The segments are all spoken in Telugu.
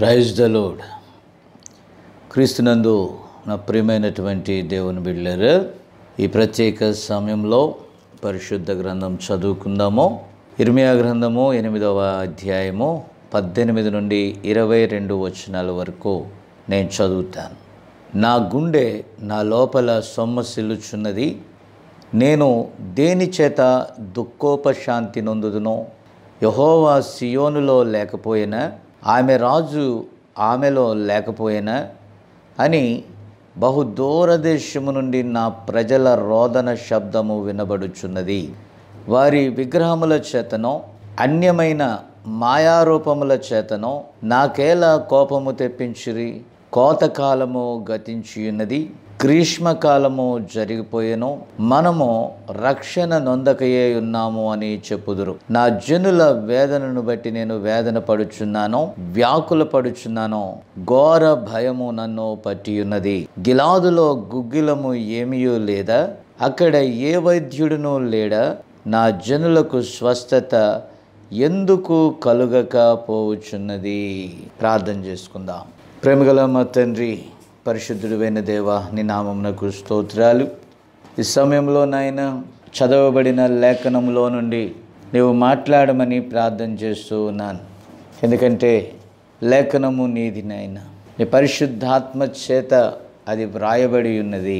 ప్రైజ్ ద లోడ్ క్రీస్తునందు నా ప్రియమైనటువంటి దేవుని బిళ్ళరు ఈ ప్రత్యేక సమయంలో పరిశుద్ధ గ్రంథం చదువుకుందాము ఇర్మియా గ్రంథము ఎనిమిదవ అధ్యాయము పద్దెనిమిది నుండి ఇరవై రెండు వచనాల వరకు నేను చదువుతాను నా గుండె నా లోపల సొమ్మసిల్లుచున్నది నేను దేని చేత దుఃఖోపశాంతి నొందుదును యహోవా సియోనులో లేకపోయినా ఆమె రాజు ఆమెలో లేకపోయినా అని బహు దూరదేశము నుండి నా ప్రజల రోదన శబ్దము వినబడుచున్నది వారి విగ్రహముల చేతనో అన్యమైన మాయారూపముల చేతనో నాకేలా కోపము తెప్పించిరి కోతకాలము గతించియున్నది గ్రీష్మకాలము జరిగిపోయేను మనము రక్షణ నొందకయే ఉన్నాము అని చెప్పుదురు నా జనుల వేదనను బట్టి నేను వేదన పడుచున్నాను వ్యాకుల పడుచున్నాను ఘోర భయము నన్ను పట్టియున్నది గిలాదులో గుగ్గిలము ఏమీయూ లేదా అక్కడ ఏ వైద్యుడునూ లేడా నా జనులకు స్వస్థత ఎందుకు కలుగకపోవచ్చున్నది ప్రార్థన చేసుకుందాం ప్రేమగల మా తండ్రి పరిశుద్ధుడైన దేవ నీ నామమునకు స్తోత్రాలు ఈ సమయంలో నాయన చదవబడిన లేఖనంలో నుండి నీవు మాట్లాడమని ప్రార్థన చేస్తూ ఉన్నాను ఎందుకంటే లేఖనము నీది నాయన నీ పరిశుద్ధాత్మ చేత అది వ్రాయబడి ఉన్నది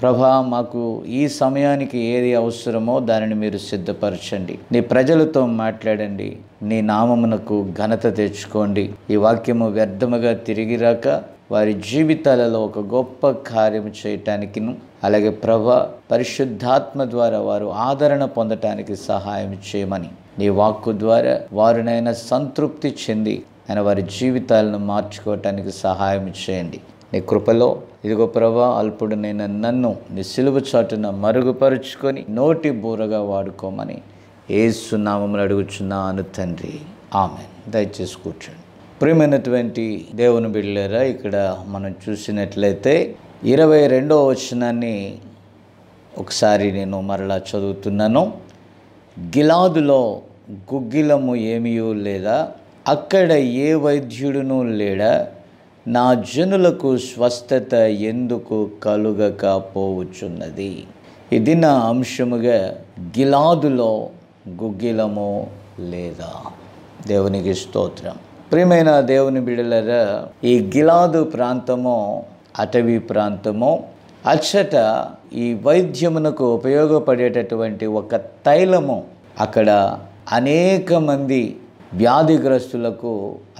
ప్రభా మాకు ఈ సమయానికి ఏది అవసరమో దానిని మీరు సిద్ధపరచండి నీ ప్రజలతో మాట్లాడండి నీ నామమునకు ఘనత తెచ్చుకోండి ఈ వాక్యము వ్యర్థముగా తిరిగిరాక వారి జీవితాలలో ఒక గొప్ప కార్యం చేయటానికి అలాగే ప్రభ పరిశుద్ధాత్మ ద్వారా వారు ఆదరణ పొందటానికి సహాయం చేయమని నీ వాక్కు ద్వారా వారినైనా సంతృప్తి చెంది ఆయన వారి జీవితాలను మార్చుకోవటానికి సహాయం చేయండి నీ కృపలో ఇదిగో ప్రభా అల్పుడు నేను నన్ను నీ సిలువ చాటున మరుగుపరుచుకొని నోటి బూరగా వాడుకోమని ఏ ఏసునామములు అడుగుచున్నాను తండ్రి ఆమె దయచేసి కూర్చోండి ప్రియమైనటువంటి దేవుని బిడ్డలేరా ఇక్కడ మనం చూసినట్లయితే ఇరవై రెండో వచనాన్ని ఒకసారి నేను మరలా చదువుతున్నాను గిలాదులో గుగ్గిలము ఏమీ లేదా అక్కడ ఏ వైద్యుడునూ లేడా నా జనులకు స్వస్థత ఎందుకు కలుగకపోవచ్చున్నది ఇది నా అంశముగా గిలాదులో గుగ్గిలము లేదా దేవునికి స్తోత్రం ప్రియమైన దేవుని బిడలరా ఈ గిలాదు ప్రాంతము అటవీ ప్రాంతము అచ్చట ఈ వైద్యమునకు ఉపయోగపడేటటువంటి ఒక తైలము అక్కడ అనేక మంది వ్యాధిగ్రస్తులకు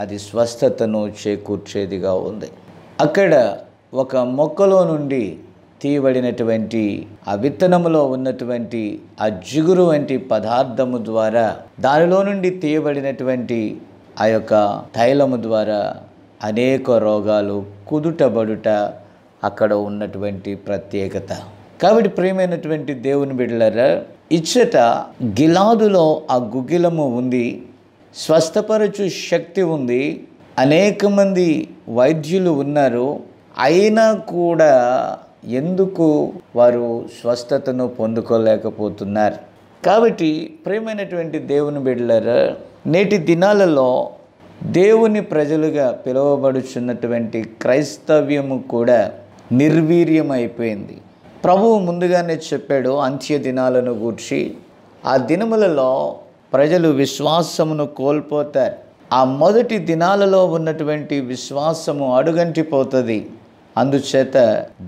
అది స్వస్థతను చేకూర్చేదిగా ఉంది అక్కడ ఒక మొక్కలో నుండి తీయబడినటువంటి ఆ విత్తనములో ఉన్నటువంటి ఆ జిగురు వంటి పదార్థము ద్వారా దానిలో నుండి తీయబడినటువంటి ఆ యొక్క తైలము ద్వారా అనేక రోగాలు కుదుటబడుట అక్కడ ఉన్నటువంటి ప్రత్యేకత కాబట్టి ప్రియమైనటువంటి దేవుని బిడ్డలరా ఇచ్చట గిలాదులో ఆ గుగ్గిలము ఉంది స్వస్థపరచు శక్తి ఉంది అనేక మంది వైద్యులు ఉన్నారు అయినా కూడా ఎందుకు వారు స్వస్థతను పొందుకోలేకపోతున్నారు కాబట్టి ప్రేమైనటువంటి దేవుని బిడ్డలరు నేటి దినాలలో దేవుని ప్రజలుగా పిలువబడుచున్నటువంటి క్రైస్తవ్యము కూడా నిర్వీర్యమైపోయింది ప్రభువు ముందుగానే చెప్పాడు అంత్య దినాలను గూర్చి ఆ దినములలో ప్రజలు విశ్వాసమును కోల్పోతారు ఆ మొదటి దినాలలో ఉన్నటువంటి విశ్వాసము అడుగంటిపోతుంది అందుచేత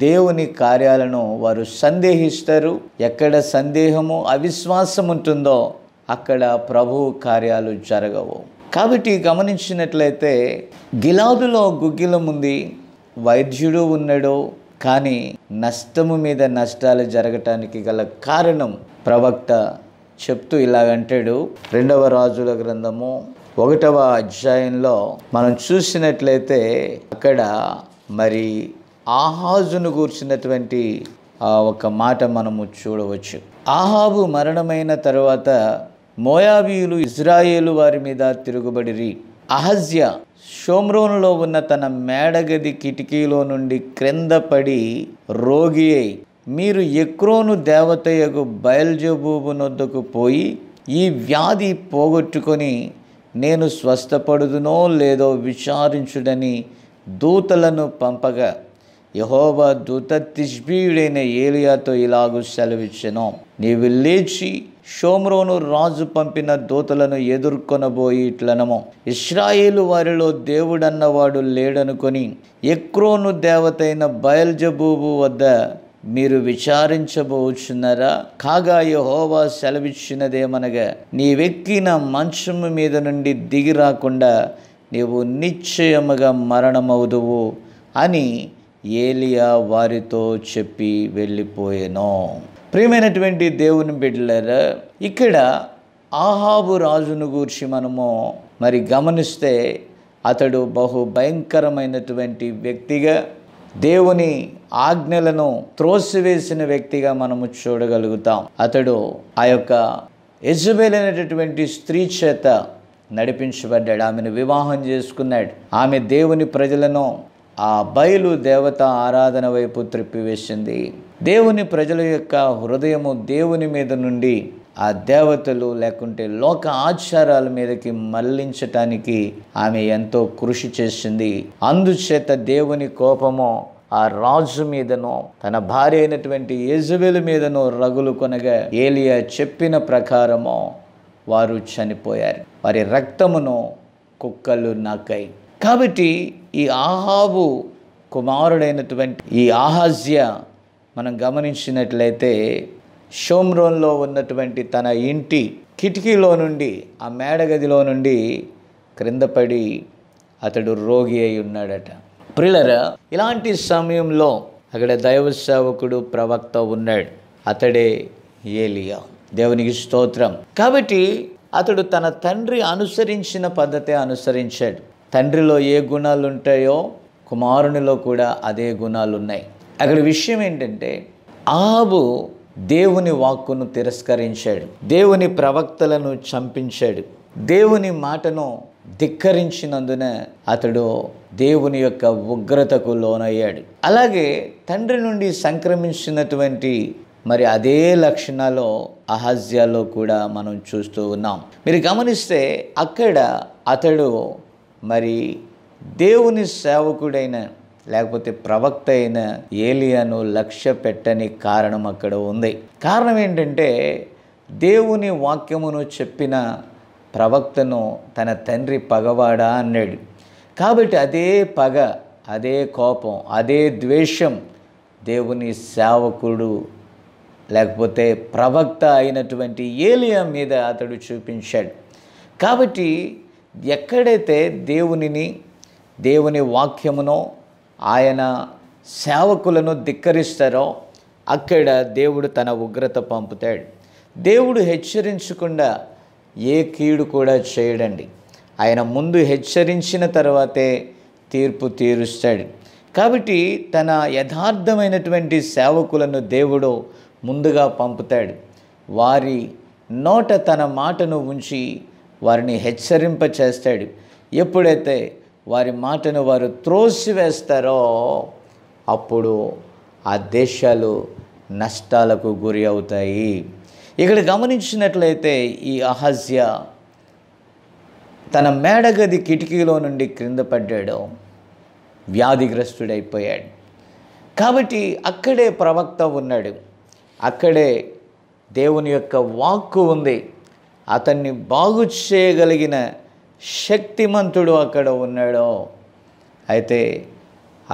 దేవుని కార్యాలను వారు సందేహిస్తారు ఎక్కడ సందేహము అవిశ్వాసం ఉంటుందో అక్కడ ప్రభువు కార్యాలు జరగవు కాబట్టి గమనించినట్లయితే గిలాదులో గుగ్గిలం ఉంది వైద్యుడు ఉన్నాడు కానీ నష్టము మీద నష్టాలు జరగటానికి గల కారణం ప్రవక్త చెప్తూ ఇలాగంటాడు రెండవ రాజుల గ్రంథము ఒకటవ అధ్యాయంలో మనం చూసినట్లయితే అక్కడ మరి ఆహాజును కూర్చున్నటువంటి ఒక మాట మనము చూడవచ్చు ఆహాబు మరణమైన తర్వాత మోయాబీయులు ఇజ్రాయేలు వారి మీద తిరుగుబడిరి అహజ్య షోమ్రోన్లో ఉన్న తన మేడగది కిటికీలో నుండి క్రింద పడి రోగి అయి మీరు ఎక్రోను దేవతయగు బయల్జబూబునొద్దకు పోయి ఈ వ్యాధి పోగొట్టుకొని నేను స్వస్థపడుదునో లేదో విచారించుడని దూతలను పంపగా యహోబా దూత తిష్బీయుడైన ఏలియాతో ఇలాగు సెలవిచ్చెను నీవు లేచి షోమ్రోను రాజు పంపిన దూతలను ఎదుర్కొనబోయి ఇట్లనము ఇస్రాయేలు వారిలో దేవుడన్నవాడు లేడనుకొని ఎక్రోను దేవతైన బయల్జబూబు వద్ద మీరు విచారించబోచున్నారా కాగా యహోవా సెలవిచ్చినదేమనగా నీవెక్కిన మంచము మీద నుండి దిగి రాకుండా నీవు నిశ్చయముగా మరణమవుదువు అని ఏలియా వారితో చెప్పి వెళ్ళిపోయాను ప్రియమైనటువంటి దేవుని బిడ్డలరా ఇక్కడ ఆహాబు రాజును గూర్చి మనము మరి గమనిస్తే అతడు బహు భయంకరమైనటువంటి వ్యక్తిగా దేవుని ఆజ్ఞలను త్రోసివేసిన వ్యక్తిగా మనము చూడగలుగుతాం అతడు ఆ యొక్క యజబేల్ అనేటటువంటి స్త్రీ చేత నడిపించబడ్డాడు ఆమెను వివాహం చేసుకున్నాడు ఆమె దేవుని ప్రజలను ఆ బయలు దేవత ఆరాధన వైపు త్రిప్పివేసింది దేవుని ప్రజల యొక్క హృదయము దేవుని మీద నుండి ఆ దేవతలు లేకుంటే లోక ఆచారాల మీదకి మళ్లించటానికి ఆమె ఎంతో కృషి చేసింది అందుచేత దేవుని కోపము ఆ రాజు మీదను తన భార్య అయినటువంటి యజువేలు మీదను రగులు కొనగా ఏలియా చెప్పిన ప్రకారము వారు చనిపోయారు వారి రక్తమును కుక్కలు నాకాయి కాబట్టి ఈ ఆహాబు కుమారుడైనటువంటి ఈ ఆహాజ్య మనం గమనించినట్లయితే షోమ్రోన్లో ఉన్నటువంటి తన ఇంటి కిటికీలో నుండి ఆ మేడగదిలో నుండి క్రిందపడి అతడు రోగి అయి ఉన్నాడట ప్రిలర ఇలాంటి సమయంలో అక్కడ దైవ సేవకుడు ప్రవక్త ఉన్నాడు అతడే ఏలియా దేవునికి స్తోత్రం కాబట్టి అతడు తన తండ్రి అనుసరించిన పద్ధతే అనుసరించాడు తండ్రిలో ఏ గుణాలు ఉంటాయో కుమారునిలో కూడా అదే గుణాలు ఉన్నాయి అక్కడ విషయం ఏంటంటే ఆబు దేవుని వాక్కును తిరస్కరించాడు దేవుని ప్రవక్తలను చంపించాడు దేవుని మాటను ధిక్కరించినందున అతడు దేవుని యొక్క ఉగ్రతకు లోనయ్యాడు అలాగే తండ్రి నుండి సంక్రమించినటువంటి మరి అదే లక్షణాలు అహజ్యాలో కూడా మనం చూస్తూ ఉన్నాం మీరు గమనిస్తే అక్కడ అతడు మరి దేవుని సేవకుడైన లేకపోతే ప్రవక్త అయిన ఏలియాను లక్ష్య పెట్టని కారణం అక్కడ ఉంది కారణం ఏంటంటే దేవుని వాక్యమును చెప్పిన ప్రవక్తను తన తండ్రి పగవాడా అన్నాడు కాబట్టి అదే పగ అదే కోపం అదే ద్వేషం దేవుని సేవకుడు లేకపోతే ప్రవక్త అయినటువంటి ఏలియా మీద అతడు చూపించాడు కాబట్టి ఎక్కడైతే దేవునిని దేవుని వాక్యమునో ఆయన సేవకులను ధిక్కరిస్తారో అక్కడ దేవుడు తన ఉగ్రత పంపుతాడు దేవుడు హెచ్చరించకుండా ఏ కీడు కూడా చేయడండి ఆయన ముందు హెచ్చరించిన తర్వాతే తీర్పు తీరుస్తాడు కాబట్టి తన యథార్థమైనటువంటి సేవకులను దేవుడు ముందుగా పంపుతాడు వారి నోట తన మాటను ఉంచి వారిని హెచ్చరింప చేస్తాడు ఎప్పుడైతే వారి మాటను వారు త్రోసివేస్తారో అప్పుడు ఆ దేశాలు నష్టాలకు గురి అవుతాయి ఇక్కడ గమనించినట్లయితే ఈ అహజ్య తన మేడగది కిటికీలో నుండి క్రింద పడ్డాడు వ్యాధిగ్రస్తుడైపోయాడు కాబట్టి అక్కడే ప్రవక్త ఉన్నాడు అక్కడే దేవుని యొక్క వాక్కు ఉంది అతన్ని బాగు చేయగలిగిన శక్తిమంతుడు అక్కడ ఉన్నాడు అయితే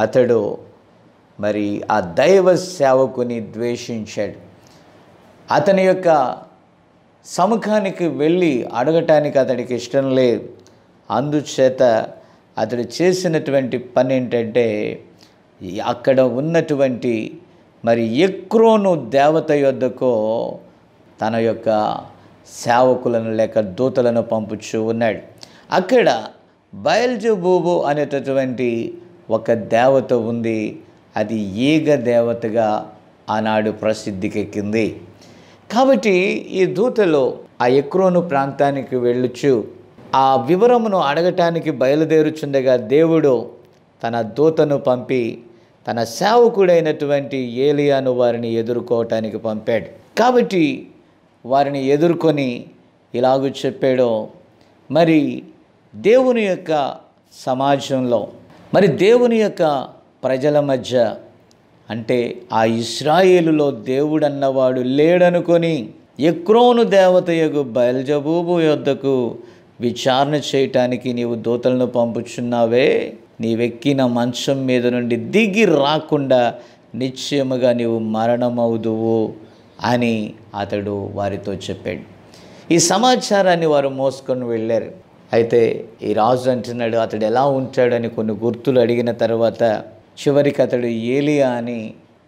అతడు మరి ఆ దైవ సేవకుని ద్వేషించాడు అతని యొక్క సముఖానికి వెళ్ళి అడగటానికి అతడికి ఇష్టం లేదు అందుచేత అతడు చేసినటువంటి పని ఏంటంటే అక్కడ ఉన్నటువంటి మరి ఎక్రోను దేవత యొద్దకో తన యొక్క సేవకులను లేక దూతలను పంపుచూ ఉన్నాడు అక్కడ బయల్జబూబు అనేటటువంటి ఒక దేవత ఉంది అది ఈగ దేవతగా ఆనాడు ప్రసిద్ధికెక్కింది కాబట్టి ఈ దూతలో ఆ ఎక్రోను ప్రాంతానికి వెళ్ళుచు ఆ వివరమును అడగటానికి బయలుదేరుచుండగా దేవుడు తన దూతను పంపి తన సేవకుడైనటువంటి ఏలియాను వారిని ఎదుర్కోవటానికి పంపాడు కాబట్టి వారిని ఎదుర్కొని ఇలాగూ చెప్పాడో మరి దేవుని యొక్క సమాజంలో మరి దేవుని యొక్క ప్రజల మధ్య అంటే ఆ ఇస్రాయేలులో దేవుడన్నవాడు లేడనుకొని ఎక్రోను దేవతయగు బయల్జబూబు యొద్దకు విచారణ చేయటానికి నీవు దూతలను పంపుచున్నావే నీవెక్కిన మంచం మీద నుండి దిగి రాకుండా నిశ్చయముగా నీవు మరణమవుదువు అని అతడు వారితో చెప్పాడు ఈ సమాచారాన్ని వారు మోసుకొని వెళ్ళారు అయితే ఈ రాజు అంటున్నాడు అతడు ఎలా ఉంటాడని కొన్ని గుర్తులు అడిగిన తర్వాత చివరికి అతడు ఏలియా అని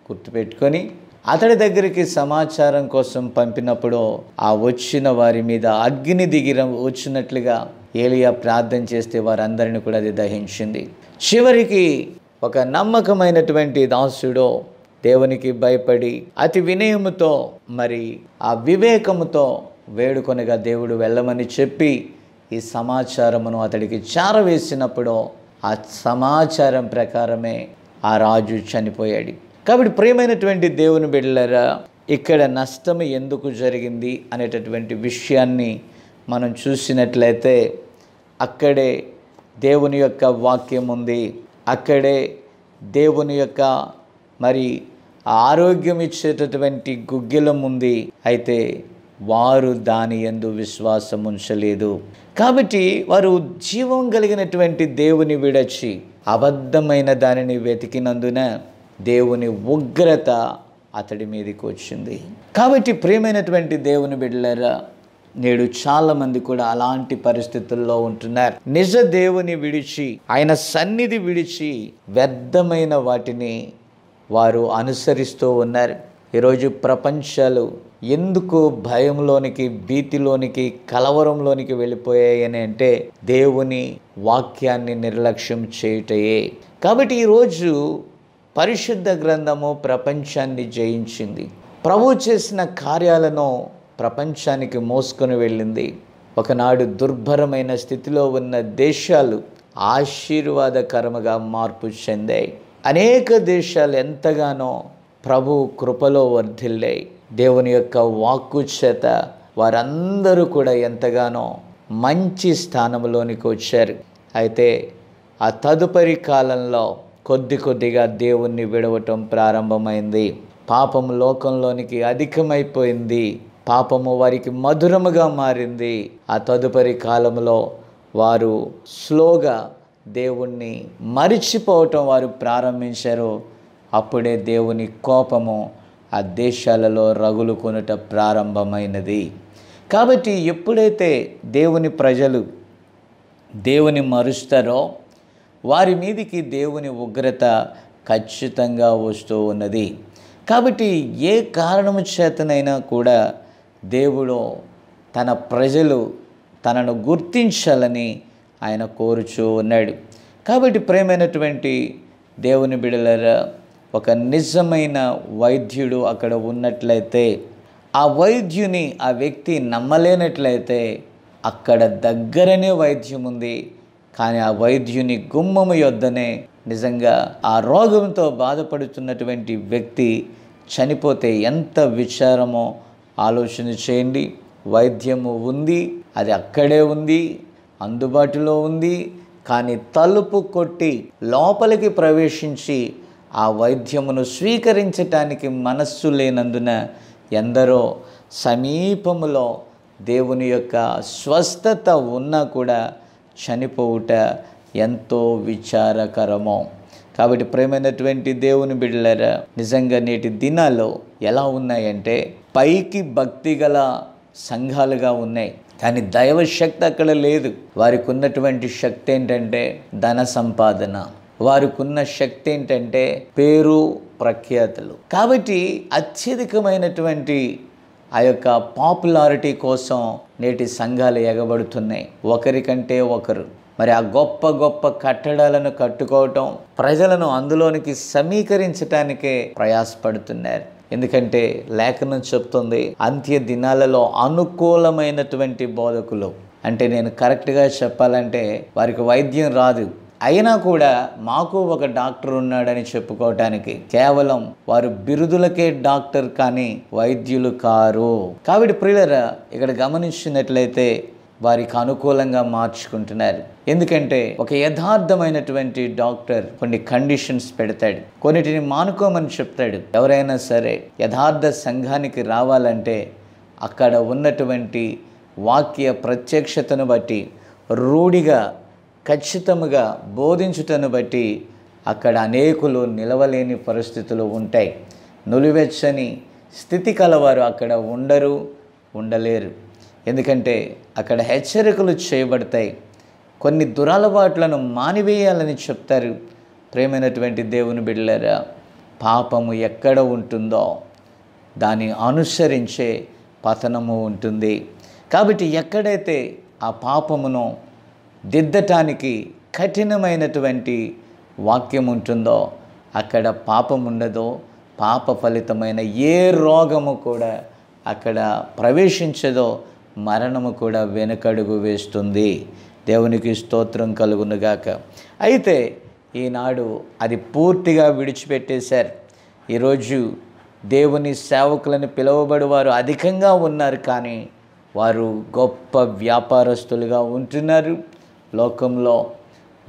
గుర్తుపెట్టుకొని అతడి దగ్గరికి సమాచారం కోసం పంపినప్పుడు ఆ వచ్చిన వారి మీద అగ్ని దిగిర వచ్చినట్లుగా ఏలియా ప్రార్థన చేస్తే వారందరిని కూడా అది దహించింది చివరికి ఒక నమ్మకమైనటువంటి దాసుడు దేవునికి భయపడి అతి వినయముతో మరి ఆ వివేకముతో వేడుకొనగా దేవుడు వెళ్ళమని చెప్పి ఈ సమాచారమును అతడికి చారవేసినప్పుడు ఆ సమాచారం ప్రకారమే ఆ రాజు చనిపోయాడు కాబట్టి ప్రియమైనటువంటి దేవుని బిడ్డలరా ఇక్కడ నష్టం ఎందుకు జరిగింది అనేటటువంటి విషయాన్ని మనం చూసినట్లయితే అక్కడే దేవుని యొక్క వాక్యం ఉంది అక్కడే దేవుని యొక్క మరి ఆరోగ్యం ఇచ్చేటటువంటి గుగ్గిలం ఉంది అయితే వారు దాని ఎందు విశ్వాసం ఉంచలేదు కాబట్టి వారు జీవం కలిగినటువంటి దేవుని విడచి అబద్ధమైన దానిని వెతికినందున దేవుని ఉగ్రత అతడి మీదకి వచ్చింది కాబట్టి ప్రియమైనటువంటి దేవుని బిడ్డలరా నేడు చాలామంది కూడా అలాంటి పరిస్థితుల్లో ఉంటున్నారు నిజ దేవుని విడిచి ఆయన సన్నిధి విడిచి వ్యర్థమైన వాటిని వారు అనుసరిస్తూ ఉన్నారు ఈరోజు ప్రపంచాలు ఎందుకు భయంలోనికి భీతిలోనికి కలవరంలోనికి వెళ్ళిపోయాయని అంటే దేవుని వాక్యాన్ని నిర్లక్ష్యం చేయుటయే కాబట్టి ఈరోజు పరిశుద్ధ గ్రంథము ప్రపంచాన్ని జయించింది ప్రభు చేసిన కార్యాలను ప్రపంచానికి మోసుకొని వెళ్ళింది ఒకనాడు దుర్భరమైన స్థితిలో ఉన్న దేశాలు ఆశీర్వాదకరముగా మార్పు చెందాయి అనేక దేశాలు ఎంతగానో ప్రభు కృపలో వర్ధిల్లాయి దేవుని యొక్క వాక్కు చేత వారందరూ కూడా ఎంతగానో మంచి స్థానంలోనికి వచ్చారు అయితే ఆ తదుపరి కాలంలో కొద్ది కొద్దిగా దేవుణ్ణి విడవటం ప్రారంభమైంది పాపం లోకంలోనికి అధికమైపోయింది పాపము వారికి మధురముగా మారింది ఆ తదుపరి కాలంలో వారు స్లోగా దేవుణ్ణి మరిచిపోవటం వారు ప్రారంభించారు అప్పుడే దేవుని కోపము ఆ దేశాలలో రగులుకొనుట ప్రారంభమైనది కాబట్టి ఎప్పుడైతే దేవుని ప్రజలు దేవుని మరుస్తారో వారి మీదికి దేవుని ఉగ్రత ఖచ్చితంగా వస్తూ ఉన్నది కాబట్టి ఏ కారణము చేతనైనా కూడా దేవుడు తన ప్రజలు తనను గుర్తించాలని ఆయన కోరుచూ ఉన్నాడు కాబట్టి ప్రేమైనటువంటి దేవుని బిడలరా ఒక నిజమైన వైద్యుడు అక్కడ ఉన్నట్లయితే ఆ వైద్యుని ఆ వ్యక్తి నమ్మలేనట్లయితే అక్కడ దగ్గరనే వైద్యం ఉంది కానీ ఆ వైద్యుని గుమ్మము యొద్దనే నిజంగా ఆ రోగంతో బాధపడుతున్నటువంటి వ్యక్తి చనిపోతే ఎంత విచారమో ఆలోచన చేయండి వైద్యము ఉంది అది అక్కడే ఉంది అందుబాటులో ఉంది కానీ తలుపు కొట్టి లోపలికి ప్రవేశించి ఆ వైద్యమును స్వీకరించటానికి మనస్సు లేనందున ఎందరో సమీపములో దేవుని యొక్క స్వస్థత ఉన్నా కూడా చనిపోవుట ఎంతో విచారకరమో కాబట్టి ప్రేమైనటువంటి దేవుని బిడ్డల నిజంగా నేటి దినాల్లో ఎలా ఉన్నాయంటే పైకి భక్తి గల సంఘాలుగా ఉన్నాయి కానీ దైవశక్తి అక్కడ లేదు వారికి ఉన్నటువంటి శక్తి ఏంటంటే ధన సంపాదన వారికున్న శక్తి ఏంటంటే పేరు ప్రఖ్యాతులు కాబట్టి అత్యధికమైనటువంటి ఆ యొక్క పాపులారిటీ కోసం నేటి సంఘాలు ఎగబడుతున్నాయి ఒకరికంటే ఒకరు మరి ఆ గొప్ప గొప్ప కట్టడాలను కట్టుకోవటం ప్రజలను అందులోనికి సమీకరించటానికే ప్రయాసపడుతున్నారు ఎందుకంటే లేఖనం చెప్తుంది అంత్య దినాలలో అనుకూలమైనటువంటి బోధకులు అంటే నేను కరెక్ట్గా చెప్పాలంటే వారికి వైద్యం రాదు అయినా కూడా మాకు ఒక డాక్టర్ ఉన్నాడని చెప్పుకోవటానికి కేవలం వారు బిరుదులకే డాక్టర్ కానీ వైద్యులు కారు కాబట్టి ప్రియులరా ఇక్కడ గమనించినట్లయితే వారికి అనుకూలంగా మార్చుకుంటున్నారు ఎందుకంటే ఒక యథార్థమైనటువంటి డాక్టర్ కొన్ని కండిషన్స్ పెడతాడు కొన్నిటిని మానుకోమని చెప్తాడు ఎవరైనా సరే యథార్థ సంఘానికి రావాలంటే అక్కడ ఉన్నటువంటి వాక్య ప్రత్యక్షతను బట్టి రూఢిగా ఖచ్చితముగా బోధించుటను బట్టి అక్కడ అనేకులు నిలవలేని పరిస్థితులు ఉంటాయి నులివెచ్చని స్థితి కలవారు అక్కడ ఉండరు ఉండలేరు ఎందుకంటే అక్కడ హెచ్చరికలు చేయబడతాయి కొన్ని దురలవాట్లను మానివేయాలని చెప్తారు ప్రేమైనటువంటి దేవుని బిడ్డలరా పాపము ఎక్కడ ఉంటుందో దాన్ని అనుసరించే పతనము ఉంటుంది కాబట్టి ఎక్కడైతే ఆ పాపమును దిద్దటానికి కఠినమైనటువంటి వాక్యం ఉంటుందో అక్కడ పాపం ఉండదో పాప ఫలితమైన ఏ రోగము కూడా అక్కడ ప్రవేశించదో మరణము కూడా వెనుకడుగు వేస్తుంది దేవునికి స్తోత్రం కలుగునుగాక అయితే ఈనాడు అది పూర్తిగా విడిచిపెట్టేశారు ఈరోజు దేవుని సేవకులను పిలువబడి వారు అధికంగా ఉన్నారు కానీ వారు గొప్ప వ్యాపారస్తులుగా ఉంటున్నారు లోకంలో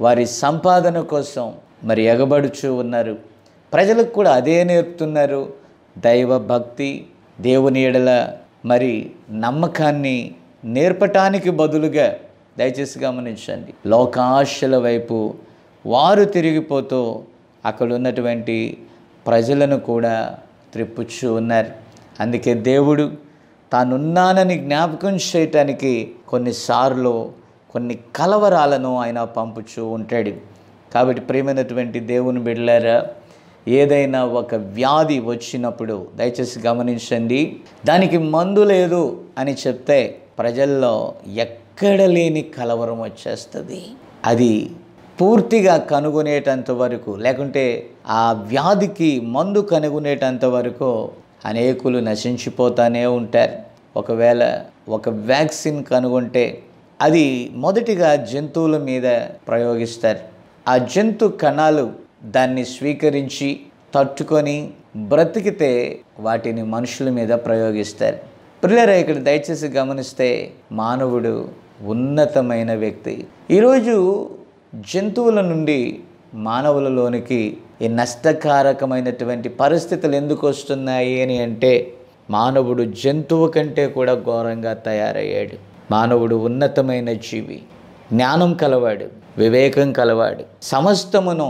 వారి సంపాదన కోసం మరి ఎగబడుచూ ఉన్నారు ప్రజలకు కూడా అదే నేర్పుతున్నారు దైవ భక్తి దేవుని ఎడల మరి నమ్మకాన్ని నేర్పటానికి బదులుగా దయచేసి గమనించండి లోకాశల వైపు వారు తిరిగిపోతూ అక్కడ ఉన్నటువంటి ప్రజలను కూడా త్రిప్పుచ్చు ఉన్నారు అందుకే దేవుడు తానున్నానని జ్ఞాపకం చేయటానికి కొన్నిసార్లు కొన్ని కలవరాలను ఆయన పంపుచూ ఉంటాడు కాబట్టి ప్రేమైనటువంటి దేవుని బిడ్డలారా ఏదైనా ఒక వ్యాధి వచ్చినప్పుడు దయచేసి గమనించండి దానికి మందు లేదు అని చెప్తే ప్రజల్లో ఎక్కడ లేని కలవరం వచ్చేస్తుంది అది పూర్తిగా కనుగొనేటంత వరకు లేకుంటే ఆ వ్యాధికి మందు కనుగొనేటంత వరకు అనేకులు నశించిపోతానే ఉంటారు ఒకవేళ ఒక వ్యాక్సిన్ కనుగొంటే అది మొదటిగా జంతువుల మీద ప్రయోగిస్తారు ఆ జంతు కణాలు దాన్ని స్వీకరించి తట్టుకొని బ్రతికితే వాటిని మనుషుల మీద ప్రయోగిస్తారు పిల్లరా ఇక్కడ దయచేసి గమనిస్తే మానవుడు ఉన్నతమైన వ్యక్తి ఈరోజు జంతువుల నుండి మానవులలోనికి ఈ నష్టకారకమైనటువంటి పరిస్థితులు ఎందుకు వస్తున్నాయి అని అంటే మానవుడు జంతువు కంటే కూడా ఘోరంగా తయారయ్యాడు మానవుడు ఉన్నతమైన జీవి జ్ఞానం కలవాడు వివేకం కలవాడు సమస్తమును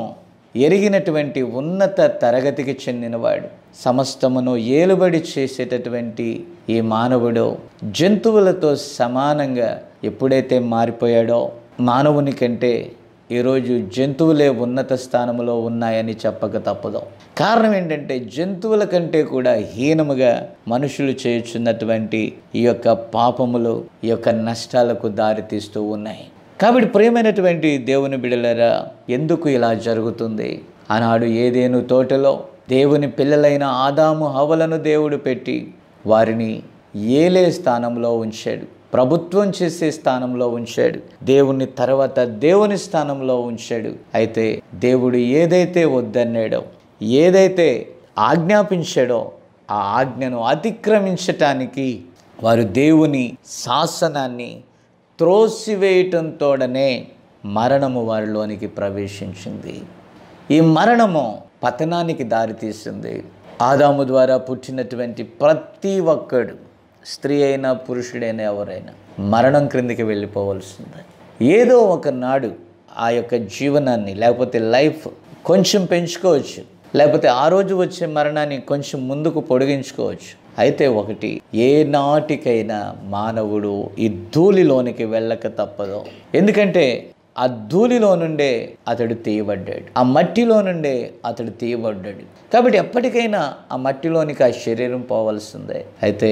ఎరిగినటువంటి ఉన్నత తరగతికి చెందినవాడు సమస్తమును ఏలుబడి చేసేటటువంటి ఈ మానవుడు జంతువులతో సమానంగా ఎప్పుడైతే మారిపోయాడో మానవుని కంటే ఈరోజు జంతువులే ఉన్నత స్థానంలో ఉన్నాయని చెప్పక తప్పదు కారణం ఏంటంటే జంతువుల కంటే కూడా హీనముగా మనుషులు చేయుచున్నటువంటి ఈ యొక్క పాపములు ఈ యొక్క నష్టాలకు దారితీస్తూ ఉన్నాయి కాబట్టి ప్రియమైనటువంటి దేవుని బిడలరా ఎందుకు ఇలా జరుగుతుంది ఆనాడు ఏదేను తోటలో దేవుని పిల్లలైన ఆదాము హవలను దేవుడు పెట్టి వారిని ఏలే స్థానంలో ఉంచాడు ప్రభుత్వం చేసే స్థానంలో ఉంచాడు దేవుని తర్వాత దేవుని స్థానంలో ఉంచాడు అయితే దేవుడు ఏదైతే వద్దన్నాడో ఏదైతే ఆజ్ఞాపించాడో ఆ ఆజ్ఞను అతిక్రమించటానికి వారు దేవుని శాసనాన్ని త్రోసివేయటంతోడనే మరణము వారిలోనికి ప్రవేశించింది ఈ మరణము పతనానికి దారితీసింది ఆదాము ద్వారా పుట్టినటువంటి ప్రతి ఒక్కడు స్త్రీ అయినా పురుషుడైనా ఎవరైనా మరణం క్రిందికి వెళ్ళిపోవలసిందే ఏదో ఒక నాడు ఆ యొక్క జీవనాన్ని లేకపోతే లైఫ్ కొంచెం పెంచుకోవచ్చు లేకపోతే ఆ రోజు వచ్చే మరణాన్ని కొంచెం ముందుకు పొడిగించుకోవచ్చు అయితే ఒకటి ఏ నాటికైనా మానవుడు ఈ ధూళిలోనికి వెళ్ళక తప్పదు ఎందుకంటే ఆ ధూళిలో నుండే అతడు తీయబడ్డాడు ఆ మట్టిలో నుండే అతడు తీయబడ్డాడు కాబట్టి ఎప్పటికైనా ఆ మట్టిలోనికి ఆ శరీరం పోవలసిందే అయితే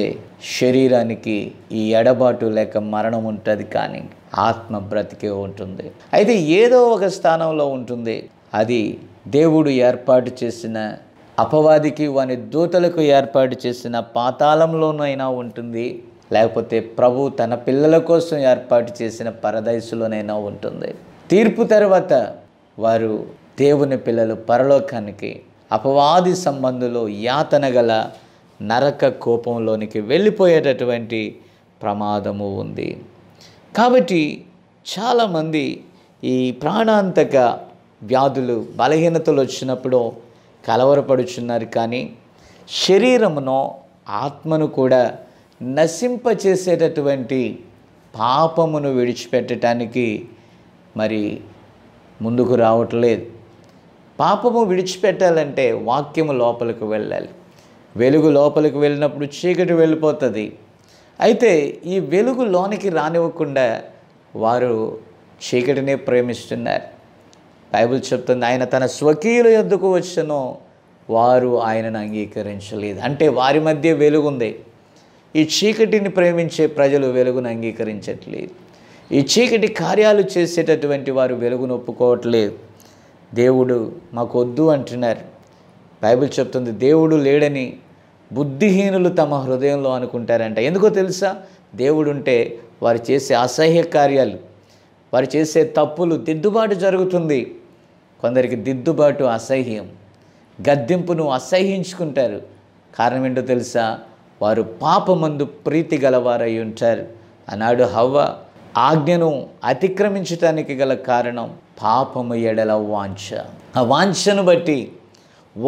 శరీరానికి ఈ ఎడబాటు లేక మరణం ఉంటుంది కానీ ఆత్మ బ్రతికే ఉంటుంది అయితే ఏదో ఒక స్థానంలో ఉంటుంది అది దేవుడు ఏర్పాటు చేసిన అపవాదికి వాని దూతలకు ఏర్పాటు చేసిన పాతాళంలోనైనా ఉంటుంది లేకపోతే ప్రభు తన పిల్లల కోసం ఏర్పాటు చేసిన పరదయసులోనైనా ఉంటుంది తీర్పు తర్వాత వారు దేవుని పిల్లలు పరలోకానికి అపవాది సంబంధులు యాతన గల నరక కోపంలోనికి వెళ్ళిపోయేటటువంటి ప్రమాదము ఉంది కాబట్టి చాలామంది ఈ ప్రాణాంతక వ్యాధులు బలహీనతలు వచ్చినప్పుడు కలవరపడుచున్నారు కానీ శరీరమునో ఆత్మను కూడా నశింపచేసేటటువంటి పాపమును విడిచిపెట్టడానికి మరి ముందుకు రావటం లేదు పాపము విడిచిపెట్టాలంటే వాక్యము లోపలికి వెళ్ళాలి వెలుగు లోపలికి వెళ్ళినప్పుడు చీకటి వెళ్ళిపోతుంది అయితే ఈ వెలుగు లోనికి రానివ్వకుండా వారు చీకటినే ప్రేమిస్తున్నారు బైబిల్ చెప్తుంది ఆయన తన స్వకీయుల ఎందుకు వచ్చినో వారు ఆయనను అంగీకరించలేదు అంటే వారి మధ్య వెలుగుంది ఈ చీకటిని ప్రేమించే ప్రజలు వెలుగును అంగీకరించట్లేదు ఈ చీకటి కార్యాలు చేసేటటువంటి వారు వెలుగును ఒప్పుకోవట్లేదు దేవుడు మాకొద్దు అంటున్నారు బైబిల్ చెప్తుంది దేవుడు లేడని బుద్ధిహీనులు తమ హృదయంలో అనుకుంటారంట ఎందుకో తెలుసా దేవుడు ఉంటే వారు చేసే అసహ్య కార్యాలు వారు చేసే తప్పులు దిద్దుబాటు జరుగుతుంది కొందరికి దిద్దుబాటు అసహ్యం గద్దింపును అసహ్యించుకుంటారు కారణం ఏంటో తెలుసా వారు పాపమందు ప్రీతి గలవారై ఉంటారు అన్నాడు హవ్వ ఆజ్ఞను అతిక్రమించటానికి గల కారణం పాపము ఎడల వాంఛ ఆ వాంఛను బట్టి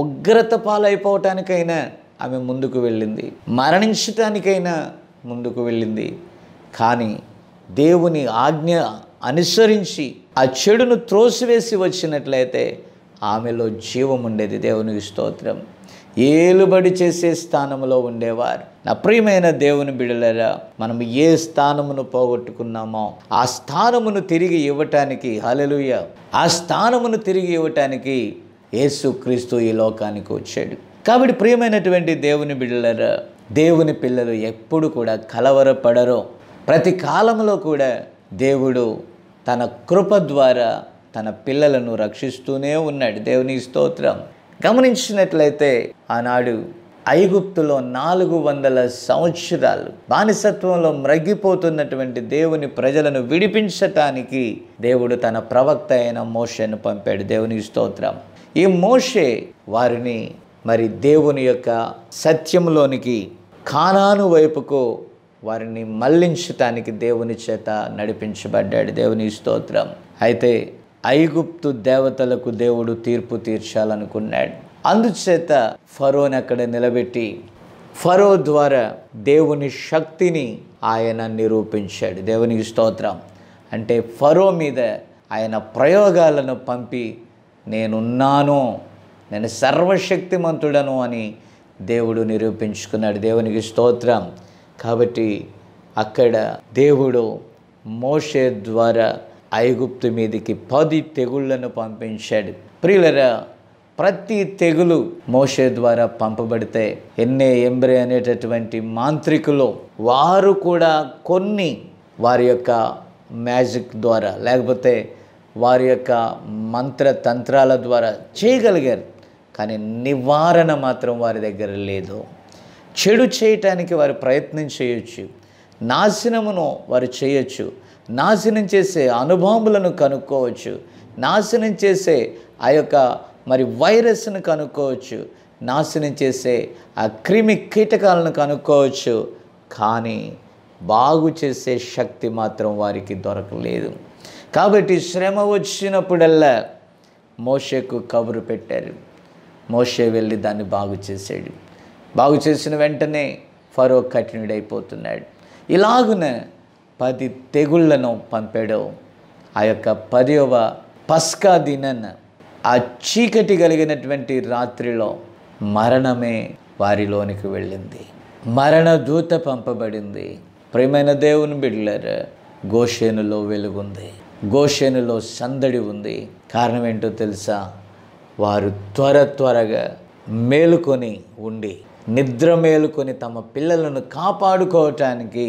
ఉగ్రత పాలైపోవటానికైనా ఆమె ముందుకు వెళ్ళింది మరణించటానికైనా ముందుకు వెళ్ళింది కానీ దేవుని ఆజ్ఞ అనుసరించి ఆ చెడును త్రోసివేసి వచ్చినట్లయితే ఆమెలో జీవం ఉండేది దేవునికి స్తోత్రం ఏలుబడి చేసే స్థానంలో ఉండేవారు నా ప్రియమైన దేవుని బిడలరా మనం ఏ స్థానమును పోగొట్టుకున్నామో ఆ స్థానమును తిరిగి ఇవ్వటానికి హలలుయ ఆ స్థానమును తిరిగి ఇవ్వటానికి యేసుక్రీస్తు ఈ లోకానికి వచ్చాడు కాబట్టి ప్రియమైనటువంటి దేవుని బిడలరా దేవుని పిల్లలు ఎప్పుడు కూడా కలవరపడరు ప్రతి కాలంలో కూడా దేవుడు తన కృప ద్వారా తన పిల్లలను రక్షిస్తూనే ఉన్నాడు దేవుని స్తోత్రం గమనించినట్లయితే ఆనాడు ఐగుప్తులో నాలుగు వందల సంవత్సరాలు బానిసత్వంలో మ్రగిపోతున్నటువంటి దేవుని ప్రజలను విడిపించటానికి దేవుడు తన ప్రవక్త అయిన మోషను పంపాడు దేవునికి స్తోత్రం ఈ మోషే వారిని మరి దేవుని యొక్క సత్యంలోనికి కానాను వైపుకు వారిని మళ్లించటానికి దేవుని చేత నడిపించబడ్డాడు దేవుని స్తోత్రం అయితే ఐగుప్తు దేవతలకు దేవుడు తీర్పు తీర్చాలనుకున్నాడు అందుచేత ఫరోని అక్కడ నిలబెట్టి ఫరో ద్వారా దేవుని శక్తిని ఆయన నిరూపించాడు దేవునికి స్తోత్రం అంటే ఫరో మీద ఆయన ప్రయోగాలను పంపి నేనున్నాను నేను సర్వశక్తిమంతుడను అని దేవుడు నిరూపించుకున్నాడు దేవునికి స్తోత్రం కాబట్టి అక్కడ దేవుడు మోషే ద్వారా ఐగుప్తు మీదకి పది తెగుళ్లను పంపించాడు ప్రియులరా ప్రతి తెగులు మోషే ద్వారా పంపబడితే ఎన్నే ఎంబ్రే అనేటటువంటి మాంత్రికులు వారు కూడా కొన్ని వారి యొక్క మ్యాజిక్ ద్వారా లేకపోతే వారి యొక్క మంత్ర తంత్రాల ద్వారా చేయగలిగారు కానీ నివారణ మాత్రం వారి దగ్గర లేదు చెడు చేయటానికి వారు ప్రయత్నం చేయొచ్చు నాశనమును వారు చేయొచ్చు నాశనం చేసే అనుభవములను కనుక్కోవచ్చు నాశనం చేసే ఆ యొక్క మరి వైరస్ను కనుక్కోవచ్చు నాశనం చేసే ఆ క్రిమి కీటకాలను కనుక్కోవచ్చు కానీ బాగు చేసే శక్తి మాత్రం వారికి దొరకలేదు కాబట్టి శ్రమ వచ్చినప్పుడల్లా మోషకు కబురు పెట్టారు మోషే వెళ్ళి దాన్ని బాగు చేసాడు బాగు చేసిన వెంటనే ఫరో కఠినుడైపోతున్నాడు ఇలాగున పది తెగుళ్లను పంపాడు ఆ యొక్క పదవ పస్కా దినన్ ఆ చీకటి కలిగినటువంటి రాత్రిలో మరణమే వారిలోనికి వెళ్ళింది మరణ దూత పంపబడింది ప్రేమైన దేవుని బిడ్లర్ గోషేనులో వెలుగుంది గోషేనులో సందడి ఉంది కారణం ఏంటో తెలుసా వారు త్వర త్వరగా మేలుకొని ఉండి నిద్ర మేలుకొని తమ పిల్లలను కాపాడుకోవటానికి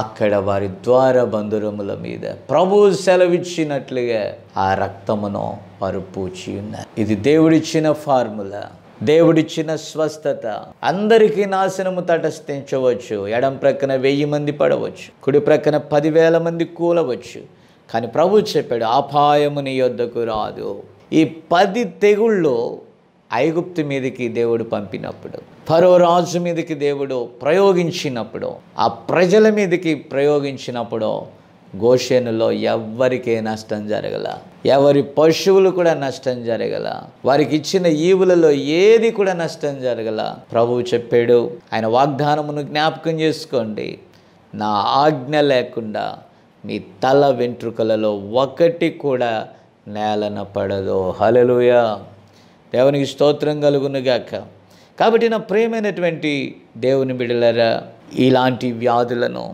అక్కడ వారి ద్వార బంధురముల మీద ప్రభు సెలవిచ్చినట్లుగా ఆ రక్తమును వారు పూచి ఉన్నారు ఇది దేవుడిచ్చిన ఫార్ములా దేవుడిచ్చిన స్వస్థత అందరికీ నాశనము తటస్థించవచ్చు ఎడం ప్రక్కన వెయ్యి మంది పడవచ్చు కుడి ప్రక్కన పదివేల మంది కూలవచ్చు కానీ ప్రభు చెప్పాడు అపాయము నీ యొద్దకు రాదు ఈ పది తెగుళ్ళు ఐగుప్తు మీదకి దేవుడు పంపినప్పుడు ఫరో రాజు మీదకి దేవుడు ప్రయోగించినప్పుడు ఆ ప్రజల మీదకి ప్రయోగించినప్పుడు గోషేనులో ఎవరికే నష్టం జరగల ఎవరి పశువులు కూడా నష్టం జరగల వారికి ఇచ్చిన ఈవులలో ఏది కూడా నష్టం జరగల ప్రభువు చెప్పాడు ఆయన వాగ్దానమును జ్ఞాపకం చేసుకోండి నా ఆజ్ఞ లేకుండా మీ తల వెంట్రుకలలో ఒకటి కూడా నేలన పడదు హలలుయ దేవునికి స్తోత్రం కలుగునుగాక కాబట్టి నా ప్రేమైనటువంటి దేవుని బిడలరా ఇలాంటి వ్యాధులను